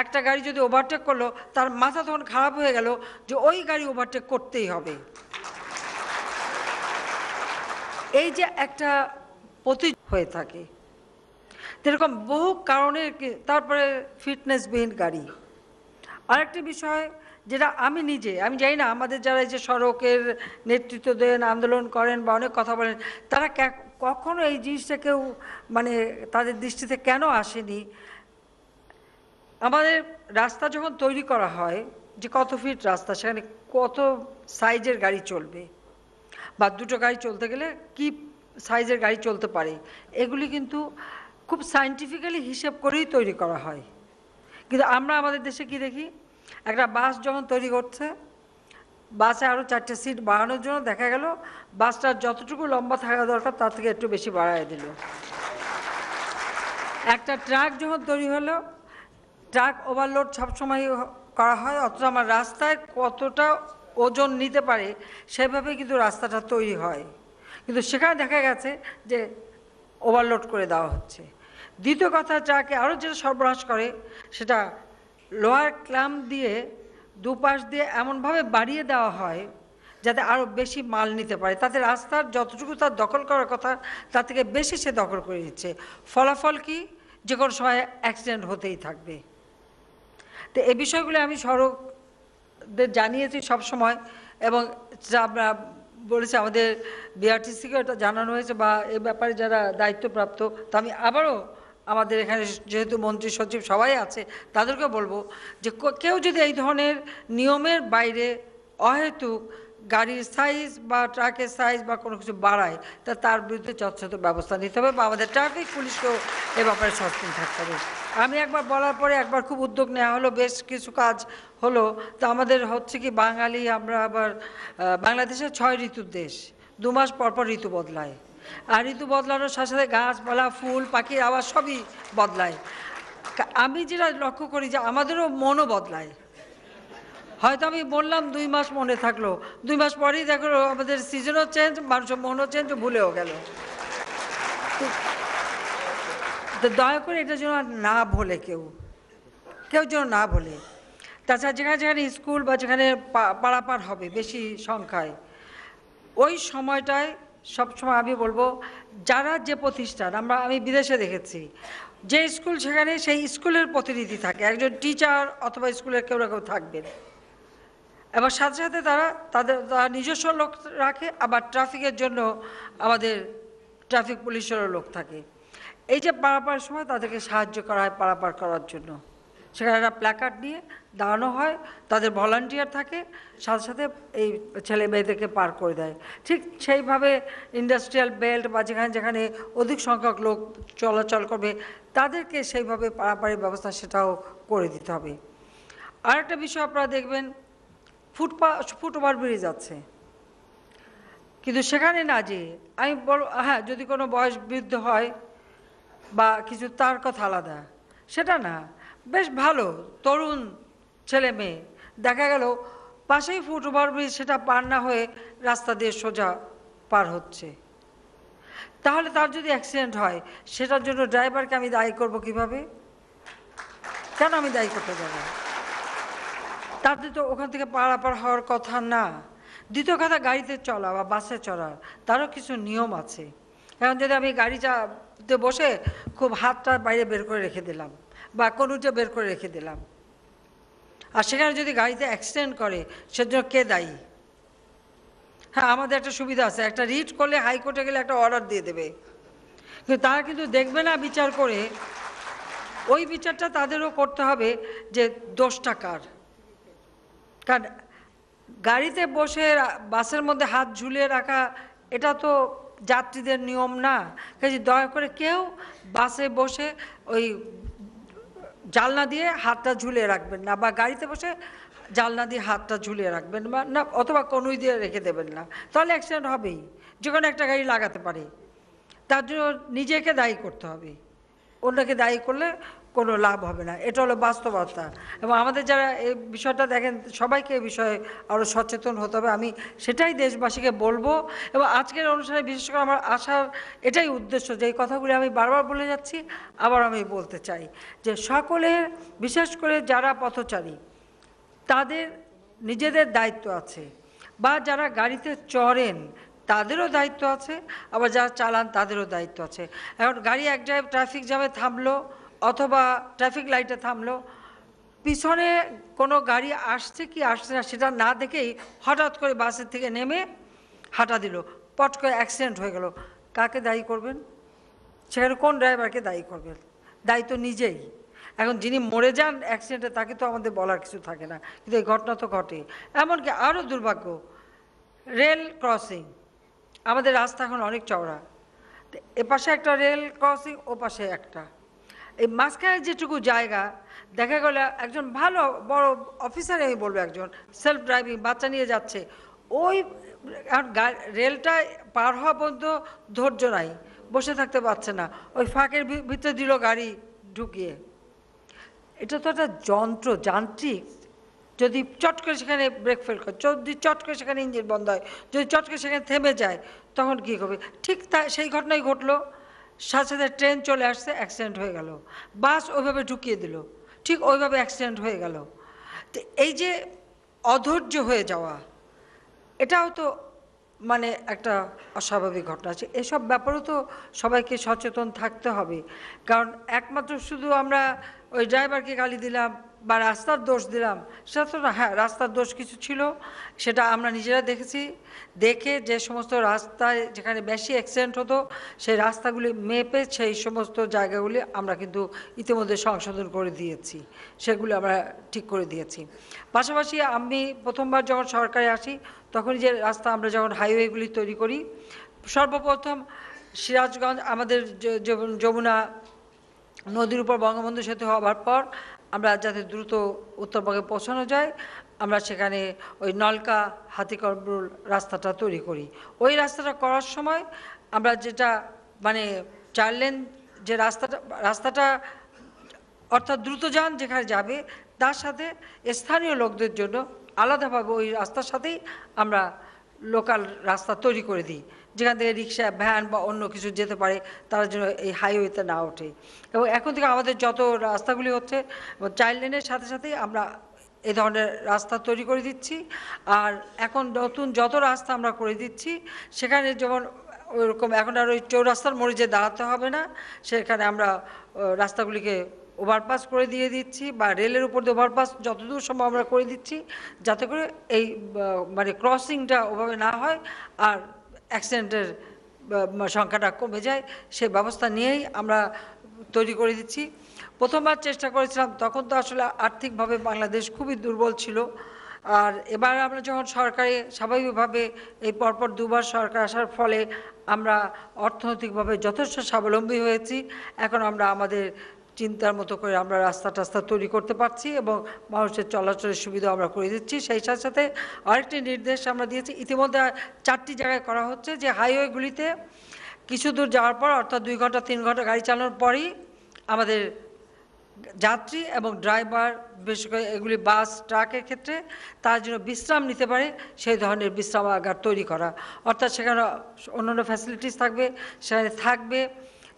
একটা গাড়ি যদি ওভারটেক করলো তার মাথা তখন খারাপ হয়ে গেল যে ওই গাড়ি ওভারটেক করতেই হবে এই যে একটা প্রতি হয়ে থাকে সেরকম বহু কারণে তারপরে ফিটনেসবিহীন গাড়ি আরেকটি বিষয় যেটা আমি নিজে আমি জানি না আমাদের যারা এই যে সড়কের নেতৃত্ব দেন আন্দোলন করেন বা অনেক কথা বলেন তারা কখনো এই জিনিসটা কেউ মানে তাদের দৃষ্টিতে কেন আসেনি আমাদের রাস্তা যখন তৈরি করা হয় যে কত ফিট রাস্তা সেখানে কত সাইজের গাড়ি চলবে বা দুটো গাড়ি চলতে গেলে কি সাইজের গাড়ি চলতে পারে এগুলি কিন্তু খুব সাইন্টিফিক্যালি হিসেব করেই তৈরি করা হয় কিন্তু আমরা আমাদের দেশে কি দেখি একটা বাস যখন তৈরি করছে বাসে আরও চারটে সিট বাড়ানোর জন্য দেখা গেল বাসটার যতটুকু লম্বা থাকা দরকার তার থেকে একটু বেশি বাড়ায় দিল একটা ট্রাক যখন তৈরি হলো ট্রাক ওভারলোড সবসময় করা হয় অথচ আমার রাস্তায় কতটা ওজন নিতে পারে সেভাবে কিন্তু রাস্তাটা তৈরি হয় কিন্তু সেখানে দেখা গেছে যে ওভারলোড করে দেওয়া হচ্ছে দ্বিতীয় কথা ট্রাকে আরও যেটা সরবরাহ করে সেটা লোয়ার ক্লাম দিয়ে দুপাশ দিয়ে এমনভাবে বাড়িয়ে দেওয়া হয় যাতে আরও বেশি মাল নিতে পারে তাতে রাস্তার যতটুকু তার দখল করার কথা তার থেকে বেশি সে দখল করে নিচ্ছে ফলাফল কি যে কোনো সময় অ্যাক্সিডেন্ট হতেই থাকবে তো এই বিষয়গুলো আমি সড়কদের জানিয়েছি সব সময় এবং আমরা বলেছি আমাদের বিআরটিসিকে এটা জানানো হয়েছে বা এ ব্যাপারে যারা দায়িত্বপ্রাপ্ত তা আমি আবারও আমাদের এখানে যেহেতু মন্ত্রী সচিব সবাই আছে তাদেরকে বলবো যে কেউ যদি এই ধরনের নিয়মের বাইরে অহেতুক গাড়ির সাইজ বা ট্রাকের সাইজ বা কোনো কিছু বাড়ায় তা তার বিরুদ্ধে যথাযথ ব্যবস্থা নিতে হবে বা আমাদের ট্রাফিক পুলিশকেও এ ব্যাপারে সচেতন থাকতে হবে আমি একবার বলার পরে একবার খুব উদ্যোগ নেওয়া হলো বেশ কিছু কাজ হলো তো আমাদের হচ্ছে কি বাঙালি আমরা আবার বাংলাদেশের ছয় ঋতুর দেশ দু মাস পরপর ঋতু বদলায় আর ঋতু বদলানোর সাথে সাথে গাছপালা ফুল পাখির আওয়াজ সবই বদলায় আমি যেটা লক্ষ্য করি যে আমাদেরও মনও বদলায় হয়তো আমি বললাম দুই মাস মনে থাকলো দুই মাস পরেই দেখো আমাদের সিজনও চেঞ্জ মানুষের মনও চেঞ্জ ভুলেও গেল তো দয়া করে এটা যেন না ভোলে কেউ কেউ যেন না ভোলে তাছাড়া যেখানে যেখানে স্কুল বা যেখানে পাড়াপাড় হবে বেশি সংখ্যায় ওই সময়টায় সবসময় আমি বলবো যারা যে প্রতিষ্ঠান আমরা আমি বিদেশে দেখেছি যে স্কুল সেখানে সেই স্কুলের প্রতিনিধি থাকে একজন টিচার অথবা স্কুলের কেউ না কেউ থাকবেন এবং সাথে সাথে তারা তাদের তারা নিজস্ব লোক রাখে আবার ট্রাফিকের জন্য আমাদের ট্রাফিক পুলিশেরও লোক থাকে এই যে পারাপার সময় তাদেরকে সাহায্য করা হয় পারাপার করার জন্য সেখানে একটা প্ল্যাকার্ড নিয়ে দাঁড়ানো হয় তাদের ভলান্টিয়ার থাকে সাথে সাথে এই ছেলে মেয়েদেরকে পার করে দেয় ঠিক সেইভাবে ইন্ডাস্ট্রিয়াল বেল্ট বা যেখানে যেখানে অধিক সংখ্যক লোক চলাচল করবে তাদেরকে সেইভাবে পারাপাড়ির ব্যবস্থা সেটাও করে দিতে হবে আর একটা বিষয় আপনারা দেখবেন ফুটপা ফুটওভার ব্রিজ আছে কিন্তু সেখানে না যে আমি বড় হ্যাঁ যদি কোনো বয়স বৃদ্ধ হয় বা কিছু তার কথা আলাদা সেটা না বেশ ভালো তরুণ ছেলে মেয়ে দেখা গেল পাশেই ফুট ওভারব্রিজ সেটা পার না হয়ে রাস্তা দিয়ে সোজা পার হচ্ছে তাহলে তার যদি অ্যাক্সিডেন্ট হয় সেটার জন্য ড্রাইভারকে আমি দায়ী করব কিভাবে কেন আমি দায়ী করতে যাব তাতে তো ওখান থেকে পারাপার হওয়ার কথা না দ্বিতীয় কথা গাড়িতে চলা বা বাসে চলার তারও কিছু নিয়ম আছে এখন যদি আমি গাড়ি চাতে বসে খুব হাতটা বাইরে বের করে রেখে দিলাম বা কনুটা বের করে রেখে দিলাম আর সেখানে যদি গাড়িতে অ্যাক্সিডেন্ট করে সেজন্য কে দায়ী হ্যাঁ আমাদের একটা সুবিধা আছে একটা রিট করলে হাইকোর্টে গেলে একটা অর্ডার দিয়ে দেবে কিন্তু তারা কিন্তু দেখবে না বিচার করে ওই বিচারটা তাদেরও করতে হবে যে দোষটা কার কারণ গাড়িতে বসে বাসের মধ্যে হাত ঝুলিয়ে রাখা এটা তো যাত্রীদের নিয়ম না কাজে দয়া করে কেউ বাসে বসে ওই জালনা দিয়ে হাতটা ঝুলিয়ে রাখবেন না বা গাড়িতে বসে জালনা দিয়ে হাতটা ঝুলিয়ে রাখবেন বা না অথবা কনুই দিয়ে রেখে দেবেন না তাহলে অ্যাক্সিডেন্ট হবেই যে কোনো একটা গাড়ি লাগাতে পারে তার জন্য নিজেকে দায়ী করতে হবে অন্যকে দায়ী করলে কোনো লাভ হবে না এটা হলো বাস্তবতা এবং আমাদের যারা এই বিষয়টা দেখেন সবাইকে এই বিষয়ে আরও সচেতন হতে হবে আমি সেটাই দেশবাসীকে বলবো এবং আজকের অনুষ্ঠানে বিশেষ করে আমার আসার এটাই উদ্দেশ্য যে এই কথাগুলি আমি বারবার বলে যাচ্ছি আবার আমি বলতে চাই যে সকলে বিশেষ করে যারা পথচারী তাদের নিজেদের দায়িত্ব আছে বা যারা গাড়িতে চড়েন তাদেরও দায়িত্ব আছে আবার যারা চালান তাদেরও দায়িত্ব আছে এখন গাড়ি এক জায়গায় ট্রাফিক জ্যামে থামলো অথবা ট্রাফিক লাইটে থামলো পিছনে কোনো গাড়ি আসছে কি আসছে না সেটা না দেখেই হঠাৎ করে বাসের থেকে নেমে হাঁটা দিল পট করে অ্যাক্সিডেন্ট হয়ে গেল কাকে দায়ী করবেন সেখানে কোন ড্রাইভারকে দায়ী করবেন দায়ী তো নিজেই এখন যিনি মরে যান অ্যাক্সিডেন্টে তাকে তো আমাদের বলার কিছু থাকে না কিন্তু এই ঘটনা তো ঘটে এমনকি আরও দুর্ভাগ্য রেল ক্রসিং আমাদের রাস্তা এখন অনেক চওড়া এপাশে একটা রেল ক্রসিং ও পাশে একটা এই মাঝখানে যেটুকু জায়গা দেখা গেল একজন ভালো বড় অফিসার আমি বলবো একজন সেলফ ড্রাইভিং বাচ্চা নিয়ে যাচ্ছে ওই রেলটা পার হওয়া পর্যন্ত ধৈর্য নাই বসে থাকতে পারছে না ওই ফাঁকের ভিতরে দিল গাড়ি ঢুকিয়ে এটা তো একটা যন্ত্র যান্ত্রিক যদি চট করে সেখানে ব্রেক ফেল করে যদি চট করে সেখানে ইঞ্জিন বন্ধ হয় যদি চট করে সেখানে থেমে যায় তখন কি হবে ঠিক তা সেই ঘটনাই ঘটলো সাথে সাথে ট্রেন চলে আসছে অ্যাক্সিডেন্ট হয়ে গেল বাস ওইভাবে ঢুকিয়ে দিল ঠিক ওইভাবে অ্যাক্সিডেন্ট হয়ে গেল তো এই যে অধৈর্য হয়ে যাওয়া এটাও তো মানে একটা অস্বাভাবিক ঘটনা আছে এসব ব্যাপারেও তো সবাইকে সচেতন থাকতে হবে কারণ একমাত্র শুধু আমরা ওই ড্রাইভারকে গালি দিলাম বা রাস্তার দোষ দিলাম সেটা তো হ্যাঁ রাস্তার দোষ কিছু ছিল সেটা আমরা নিজেরা দেখেছি দেখে যে সমস্ত রাস্তায় যেখানে বেশি অ্যাক্সিডেন্ট হতো সেই রাস্তাগুলি মেপে সেই সমস্ত জায়গাগুলি আমরা কিন্তু ইতিমধ্যে সংশোধন করে দিয়েছি সেগুলো আমরা ঠিক করে দিয়েছি পাশাপাশি আমি প্রথমবার যখন সরকারে আসি তখন যে রাস্তা আমরা যখন হাইওয়েগুলি তৈরি করি সর্বপ্রথম সিরাজগঞ্জ আমাদের যমুনা নদীর উপর বঙ্গবন্ধু সেতু হওয়ার পর আমরা যাতে দ্রুত উত্তরবঙ্গে পৌঁছানো যায় আমরা সেখানে ওই নলকা হাতিকরবুল রাস্তাটা তৈরি করি ওই রাস্তাটা করার সময় আমরা যেটা মানে চার লেন যে রাস্তাটা রাস্তাটা অর্থাৎ দ্রুত যান যেখানে যাবে তার সাথে স্থানীয় লোকদের জন্য আলাদাভাবে ওই রাস্তার সাথেই আমরা লোকাল রাস্তা তৈরি করে দিই যেখান থেকে রিক্সা ভ্যান বা অন্য কিছু যেতে পারে তারা যেন এই হাইওয়েতে না ওঠে এবং এখন থেকে আমাদের যত রাস্তাগুলি হচ্ছে চাইল্ড লেনের সাথে সাথেই আমরা এ ধরনের রাস্তা তৈরি করে দিচ্ছি আর এখন নতুন যত রাস্তা আমরা করে দিচ্ছি সেখানে যেমন ওইরকম এখন আর ওই চৌরাস্তার মোড়ে যে দাঁড়াতে হবে না সেখানে আমরা রাস্তাগুলিকে ওভারপাস করে দিয়ে দিচ্ছি বা রেলের উপর দিয়ে ওভারপাস যতদূর সম্ভব আমরা করে দিচ্ছি যাতে করে এই মানে ক্রসিংটা ওভাবে না হয় আর অ্যাক্সিডেন্টের সংখ্যাটা কমে যায় সেই ব্যবস্থা নিয়েই আমরা তৈরি করে দিচ্ছি প্রথমবার চেষ্টা করেছিলাম তখন তো আসলে আর্থিকভাবে বাংলাদেশ খুবই দুর্বল ছিল আর এবার আমরা যখন সরকারে স্বাভাবিকভাবে এই পরপর দুবার সরকার আসার ফলে আমরা অর্থনৈতিকভাবে যথেষ্ট স্বাবলম্বী হয়েছি এখন আমরা আমাদের চিন্তার মতো করে আমরা রাস্তা টাস্তা তৈরি করতে পারছি এবং মানুষের চলাচলের সুবিধা আমরা করে দিচ্ছি সেই সাথে সাথে আরেকটি নির্দেশ আমরা দিয়েছি ইতিমধ্যে চারটি জায়গায় করা হচ্ছে যে হাইওয়েগুলিতে কিছু দূর যাওয়ার পর অর্থাৎ দুই ঘন্টা তিন ঘন্টা গাড়ি চালানোর পরই আমাদের যাত্রী এবং ড্রাইভার বিশেষ করে এগুলি বাস ট্রাকের ক্ষেত্রে তার জন্য বিশ্রাম নিতে পারে সেই ধরনের বিশ্রামাগার তৈরি করা অর্থাৎ সেখানে অন্যান্য ফ্যাসিলিটিস থাকবে সেখানে থাকবে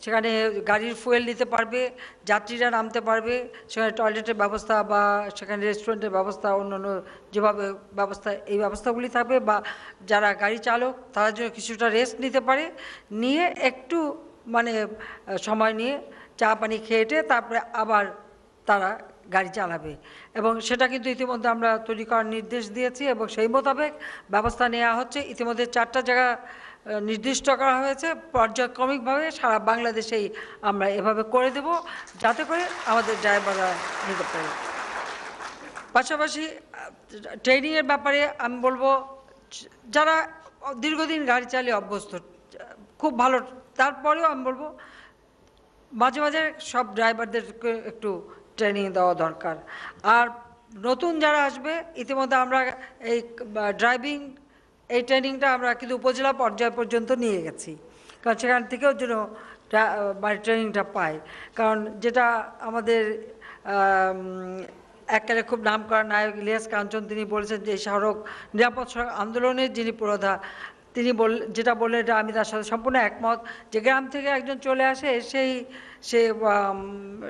সেখানে গাড়ির ফুয়েল নিতে পারবে যাত্রীরা নামতে পারবে সেখানে টয়লেটের ব্যবস্থা বা সেখানে রেস্টুরেন্টের ব্যবস্থা অন্য অন্য যেভাবে ব্যবস্থা এই ব্যবস্থাগুলি থাকবে বা যারা গাড়ি চালক তারা জন্য কিছুটা রেস্ট নিতে পারে নিয়ে একটু মানে সময় নিয়ে চা পানি খেয়েটে তারপরে আবার তারা গাড়ি চালাবে এবং সেটা কিন্তু ইতিমধ্যে আমরা তৈরি করার নির্দেশ দিয়েছি এবং সেই মোতাবেক ব্যবস্থা নেওয়া হচ্ছে ইতিমধ্যে চারটা জায়গা নির্দিষ্ট করা হয়েছে পর্যায়ক্রমিকভাবে সারা বাংলাদেশেই আমরা এভাবে করে দেব যাতে করে আমাদের ড্রাইভাররা নিতে পারে পাশাপাশি ট্রেনিংয়ের ব্যাপারে আমি বলবো যারা দীর্ঘদিন গাড়ি চালিয়ে অভ্যস্ত খুব ভালো তারপরেও আমি বলবো মাঝে মাঝে সব ড্রাইভারদেরকে একটু ট্রেনিং দেওয়া দরকার আর নতুন যারা আসবে ইতিমধ্যে আমরা এই ড্রাইভিং এই ট্রেনিংটা আমরা কিন্তু উপজেলা পর্যায় পর্যন্ত নিয়ে গেছি কারণ সেখান থেকেও যেন মানে ট্রেনিংটা পায় কারণ যেটা আমাদের এককালে খুব নাম করা নায়ক ইলিয়াস কাঞ্চন তিনি বলেছেন যে সড়ক নিরাপদ সড়ক আন্দোলনের যিনি প্রধা তিনি বল যেটা বললেন এটা আমি তার সাথে সম্পূর্ণ একমত যে গ্রাম থেকে একজন চলে আসে সেই সে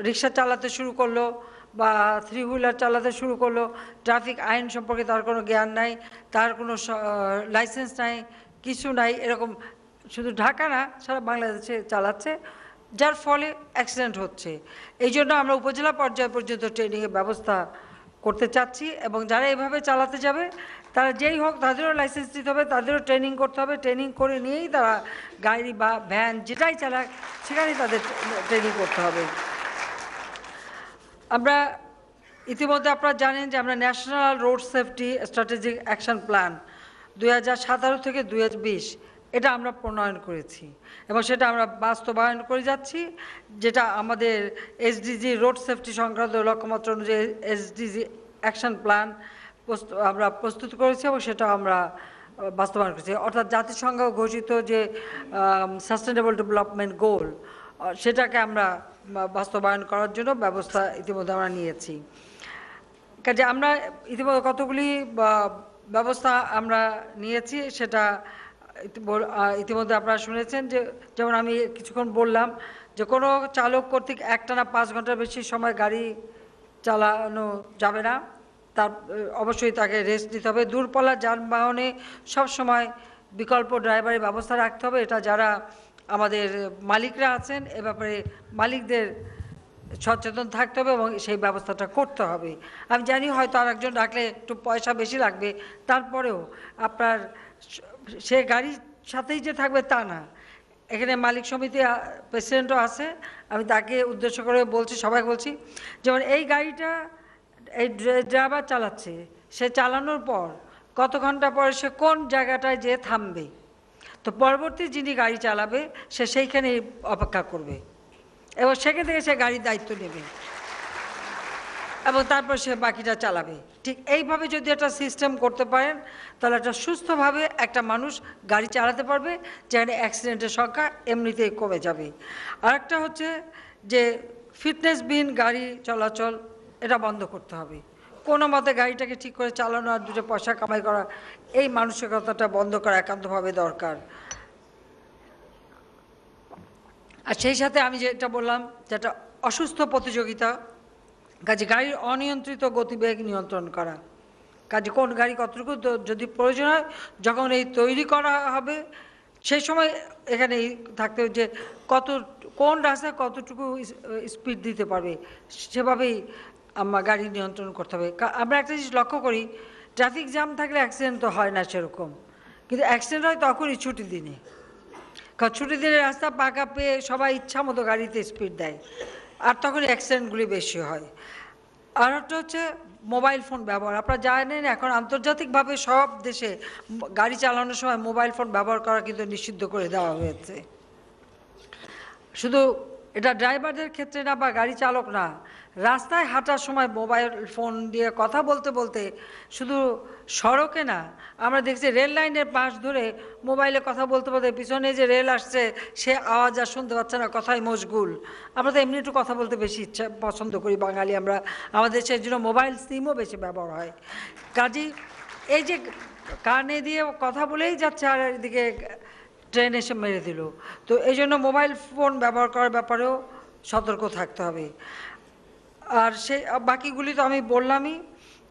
রিক্সা চালাতে শুরু করলো বা থ্রি হুইলার চালাতে শুরু করলো ট্রাফিক আইন সম্পর্কে তার কোনো জ্ঞান নাই তার কোনো লাইসেন্স নাই কিছু নাই এরকম শুধু ঢাকা না সারা বাংলাদেশে চালাচ্ছে যার ফলে অ্যাক্সিডেন্ট হচ্ছে এই জন্য আমরা উপজেলা পর্যায় পর্যন্ত ট্রেনিংয়ের ব্যবস্থা করতে চাচ্ছি এবং যারা এভাবে চালাতে যাবে তারা যেই হোক তাদেরও লাইসেন্স দিতে হবে তাদেরও ট্রেনিং করতে হবে ট্রেনিং করে নিয়েই তারা গাড়ি বা ভ্যান যেটাই চালাক সেখানেই তাদের ট্রেনিং করতে হবে আমরা ইতিমধ্যে আপনারা জানেন যে আমরা national road safety strategic action plan দুই থেকে দুই এটা আমরা প্রণয়ন করেছি এবং সেটা আমরা বাস্তবায়ন করে যাচ্ছি যেটা আমাদের এসডিজি রোড সেফটি সংক্রান্ত লক্ষ্যমাত্রা অনুযায়ী এসডিজি অ্যাকশন প্ল্যান আমরা প্রস্তুত করেছি এবং সেটা আমরা বাস্তবায়ন করেছি অর্থাৎ জাতিসংঘ ঘোষিত যে সাস্টেনেবল ডেভেলপমেন্ট গোল সেটাকে আমরা বাস্তবায়ন করার জন্য ব্যবস্থা ইতিমধ্যে আমরা নিয়েছি কাজে আমরা ইতিমধ্যে কতগুলি ব্যবস্থা আমরা নিয়েছি সেটা ইতিমধ্যে আপনারা শুনেছেন যে যেমন আমি কিছুক্ষণ বললাম যে কোনো চালক কর্তৃক একটানা পাঁচ ঘন্টার বেশি সময় গাড়ি চালানো যাবে না তার অবশ্যই তাকে রেস্ট দিতে হবে দূরপাল্লার যানবাহনে সবসময় বিকল্প ড্রাইভারের ব্যবস্থা রাখতে হবে এটা যারা আমাদের মালিকরা আছেন এ ব্যাপারে মালিকদের সচেতন থাকতে হবে এবং সেই ব্যবস্থাটা করতে হবে আমি জানি হয়তো আর একজন ডাকলে একটু পয়সা বেশি লাগবে তারপরেও আপনার সে গাড়ির সাথেই যে থাকবে তা না এখানে মালিক সমিতি প্রেসিডেন্টও আছে আমি তাকে উদ্দেশ্য করে বলছি সবাই বলছি যেমন এই গাড়িটা এই ড্রাইভার চালাচ্ছে সে চালানোর পর কত ঘন্টা পরে সে কোন জায়গাটায় যে থামবে তো পরবর্তী যিনি গাড়ি চালাবে সে সেইখানে অপেক্ষা করবে এবং সেখান থেকে সে গাড়ির দায়িত্ব নেবে এবং তারপর সে বাকিটা চালাবে ঠিক এইভাবে যদি একটা সিস্টেম করতে পারেন তাহলে একটা সুস্থভাবে একটা মানুষ গাড়ি চালাতে পারবে যেখানে অ্যাক্সিডেন্টের সংখ্যা এমনিতেই কমে যাবে আর একটা হচ্ছে যে ফিটনেসবিহীন গাড়ি চলাচল এটা বন্ধ করতে হবে কোনো মতে গাড়িটাকে ঠিক করে চালানো আর দুটো পয়সা কামাই করা এই মানসিকতাটা বন্ধ করা একান্তভাবে দরকার আর সেই সাথে আমি যেটা বললাম যেটা অসুস্থ প্রতিযোগিতা কাজে গাড়ির অনিয়ন্ত্রিত গতিবেগ নিয়ন্ত্রণ করা কাজে কোন গাড়ি কতটুকু যদি প্রয়োজন হয় যখন এই তৈরি করা হবে সেই সময় এখানে থাকতে যে কত কোন রাস্তায় কতটুকু স্পিড দিতে পারবে সেভাবেই আমরা গাড়ি নিয়ন্ত্রণ করতে হবে আমরা একটা জিনিস লক্ষ্য করি ট্রাফিক জ্যাম থাকলে অ্যাক্সিডেন্ট তো হয় না সেরকম কিন্তু অ্যাক্সিডেন্ট হয় তখনই ছুটি দিনে কারণ ছুটি দিনে রাস্তা পাকা পেয়ে সবাই ইচ্ছা মতো গাড়িতে স্পিড দেয় আর তখন অ্যাক্সিডেন্টগুলি বেশি হয় আর একটা হচ্ছে মোবাইল ফোন ব্যবহার আপনারা জানেন এখন আন্তর্জাতিকভাবে সব দেশে গাড়ি চালানোর সময় মোবাইল ফোন ব্যবহার করা কিন্তু নিষিদ্ধ করে দেওয়া হয়েছে শুধু এটা ড্রাইভারদের ক্ষেত্রে না বা গাড়ি চালক না রাস্তায় হাঁটার সময় মোবাইল ফোন দিয়ে কথা বলতে বলতে শুধু সড়কে না আমরা দেখছি রেল লাইনের পাশ ধরে মোবাইলে কথা বলতে বলতে পিছনে যে রেল আসছে সে আওয়াজ আর শুনতে পাচ্ছে না কথাই মশগুল আমরা তো এমনি একটু কথা বলতে বেশি ইচ্ছা পছন্দ করি বাঙালি আমরা আমাদের সেই জন্য মোবাইল সিমও বেশি ব্যবহার হয় কাজী এই যে কানে দিয়ে কথা বলেই যাচ্ছে আর এদিকে ট্রেন এসে মেরে দিল তো এই জন্য মোবাইল ফোন ব্যবহার করার ব্যাপারেও সতর্ক থাকতে হবে আর সেই বাকিগুলি তো আমি বললামই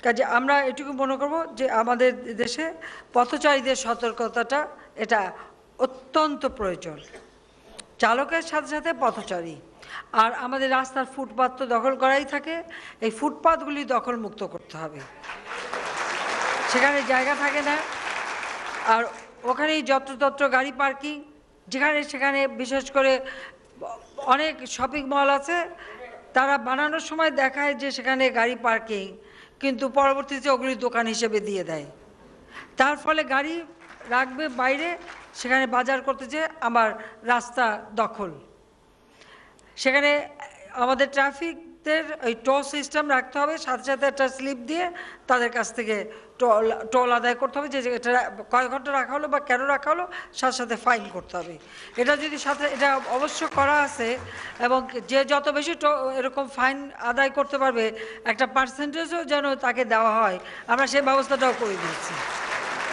কাজে আমরা এটুকু মনে করব যে আমাদের দেশে পথচারীদের সতর্কতাটা এটা অত্যন্ত প্রয়োজন চালকের সাথে সাথে পথচারী আর আমাদের রাস্তার ফুটপাত তো দখল করাই থাকে এই ফুটপাতগুলি দখল মুক্ত করতে হবে সেখানে জায়গা থাকে না আর ওখানেই যত্রতত্র গাড়ি পার্কিং যেখানে সেখানে বিশেষ করে অনেক শপিং মল আছে তারা বানানোর সময় দেখায় যে সেখানে গাড়ি পার্কিং কিন্তু পরবর্তীতে ওগুলি দোকান হিসেবে দিয়ে দেয় তার ফলে গাড়ি রাখবে বাইরে সেখানে বাজার করতে যে আমার রাস্তা দখল সেখানে আমাদের ট্রাফিকদের ওই টো সিস্টেম রাখতে হবে সাথে সাথে একটা স্লিপ দিয়ে তাদের কাছ থেকে টল টল আদায় করতে হবে যে এটা কয় ঘন্টা রাখা হলো বা কেন রাখা হলো সাথে সাথে ফাইন করতে হবে এটা যদি সাথে এটা অবশ্য করা আছে এবং যে যত বেশি এরকম ফাইন আদায় করতে পারবে একটা পার্সেন্টেজও যেন তাকে দেওয়া হয় আমরা সেই ব্যবস্থাটাও করে দিচ্ছি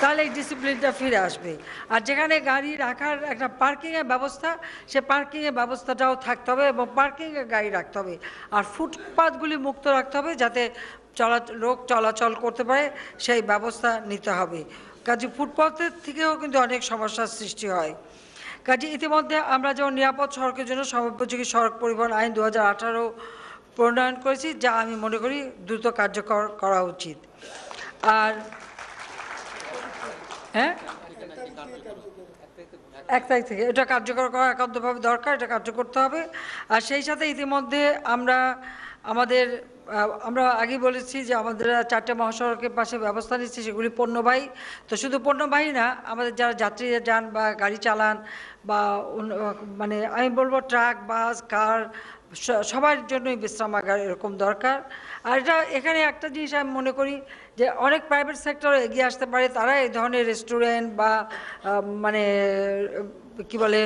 তাহলে এই ডিসিপ্লিনটা ফিরে আসবে আর যেখানে গাড়ি রাখার একটা পার্কিংয়ের ব্যবস্থা সে পার্কিংয়ের ব্যবস্থাটাও থাকতে হবে এবং পার্কিংয়ে গাড়ি রাখতে হবে আর ফুটপাথগুলি মুক্ত রাখতে হবে যাতে চলা লোক চলাচল করতে পারে সেই ব্যবস্থা নিতে হবে কাজে ফুটপথের থেকেও কিন্তু অনেক সমস্যার সৃষ্টি হয় কাজে ইতিমধ্যে আমরা যেমন নিরাপদ সড়কের জন্য সময়োপযোগী সড়ক পরিবহন আইন দু প্রণয়ন করেছি যা আমি মনে করি দ্রুত কার্যকর করা উচিত আর হ্যাঁ এক তারিখ থেকে এটা কার্যকর করা একান্তভাবে দরকার এটা কার্য করতে হবে আর সেই সাথে ইতিমধ্যে আমরা আমাদের আমরা আগে বলেছি যে আমাদের চারটে মহাসড়কের পাশে ব্যবস্থা নিচ্ছে সেগুলি পণ্যবাহী তো শুধু পণ্যবাহী না আমাদের যারা যাত্রী যান বা গাড়ি চালান বা মানে আমি বলবো ট্রাক বাস কার সবার জন্যই বিশ্রামাগার এরকম দরকার আর এটা এখানে একটা জিনিস আমি মনে করি যে অনেক প্রাইভেট সেক্টর এগিয়ে আসতে পারে তারা এই ধরনের রেস্টুরেন্ট বা মানে কি বলে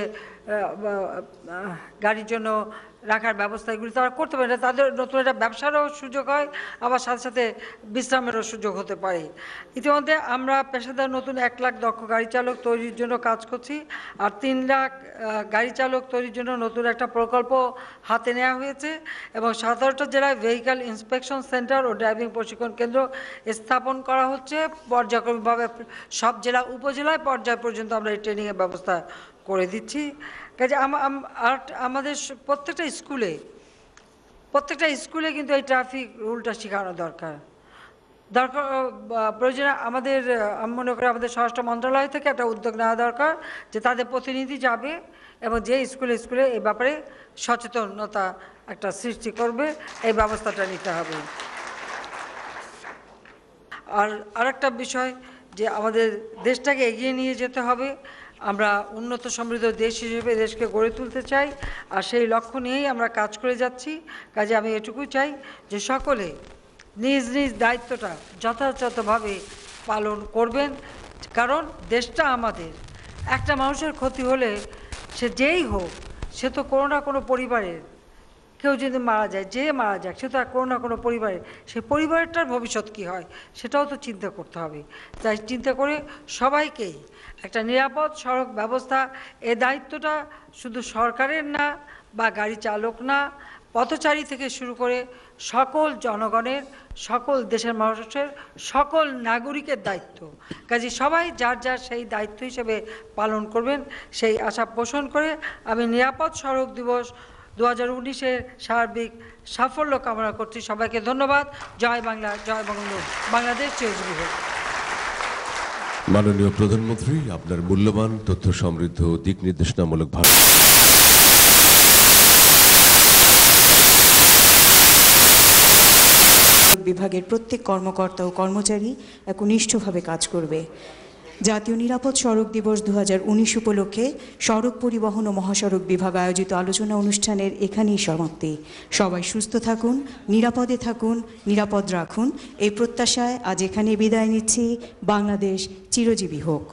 গাড়ির জন্য রাখার ব্যবস্থা এগুলি তারা করতে পারে তাদের নতুন একটা ব্যবসারও সুযোগ হয় আবার সাথে সাথে বিশ্রামেরও সুযোগ হতে পারে ইতিমধ্যে আমরা পেশাদার নতুন এক লাখ দক্ষ গাড়ি চালক তৈরির জন্য কাজ করছি আর তিন লাখ গাড়ি চালক তৈরির জন্য নতুন একটা প্রকল্প হাতে নেওয়া হয়েছে এবং সাতারোটা জেলায় ভেহিক্যাল ইন্সপেকশন সেন্টার ও ড্রাইভিং প্রশিক্ষণ কেন্দ্র স্থাপন করা হচ্ছে পর্যায়ক্রমিকভাবে সব জেলা উপজেলায় পর্যায় পর্যন্ত আমরা এই ট্রেনিংয়ের ব্যবস্থা করে দিচ্ছি কাজে আমাদের প্রত্যেকটা স্কুলে প্রত্যেকটা স্কুলে কিন্তু এই ট্রাফিক রুলটা শেখানো দরকার দরকার প্রয়োজনে আমাদের আমি মনে করি আমাদের স্বরাষ্ট্র মন্ত্রণালয় থেকে একটা উদ্যোগ নেওয়া দরকার যে তাদের প্রতিনিধি যাবে এবং যে স্কুলে স্কুলে এই ব্যাপারে সচেতনতা একটা সৃষ্টি করবে এই ব্যবস্থাটা নিতে হবে আর আরেকটা বিষয় যে আমাদের দেশটাকে এগিয়ে নিয়ে যেতে হবে আমরা উন্নত সমৃদ্ধ দেশ হিসেবে দেশকে গড়ে তুলতে চাই আর সেই লক্ষ্য নিয়েই আমরা কাজ করে যাচ্ছি কাজে আমি এটুকু চাই যে সকলে নিজ নিজ দায়িত্বটা যথাযথভাবে পালন করবেন কারণ দেশটা আমাদের একটা মানুষের ক্ষতি হলে সে যেই হোক সে তো কোনো না কোনো পরিবারের কেউ যদি মারা যায় যে মারা যাক সে তো আর কোনো না কোনো পরিবারের সে পরিবারটার ভবিষ্যৎ কী হয় সেটাও তো চিন্তা করতে হবে তাই চিন্তা করে সবাইকেই একটা নিরাপদ সড়ক ব্যবস্থা এ দায়িত্বটা শুধু সরকারের না বা গাড়ি চালক না পথচারী থেকে শুরু করে সকল জনগণের সকল দেশের মানুষের সকল নাগরিকের দায়িত্ব কাজে সবাই যার যার সেই দায়িত্ব হিসেবে পালন করবেন সেই আশা পোষণ করে আমি নিরাপদ সড়ক দিবস দু হাজার উনিশের সার্বিক সাফল্য কামনা করছি সবাইকে ধন্যবাদ জয় বাংলা জয় বাংলাদেশ বাংলাদেশ চেয়ে মাননীয় প্রধানমন্ত্রী আপনার মূল্যবান তথ্য সমৃদ্ধ দিক নির্দেশনামূলক ভাষণ বিভাগের প্রত্যেক কর্মকর্তা ও কর্মচারী একনিষ্ঠভাবে কাজ করবে জাতীয় নিরাপদ সড়ক দিবস দু উপলক্ষে সড়ক পরিবহন ও মহাসড়ক বিভাগ আয়োজিত আলোচনা অনুষ্ঠানের এখানেই সমাপ্তি সবাই সুস্থ থাকুন নিরাপদে থাকুন নিরাপদ রাখুন এই প্রত্যাশায় আজ এখানে বিদায় নিচ্ছি বাংলাদেশ চিরজীবী হোক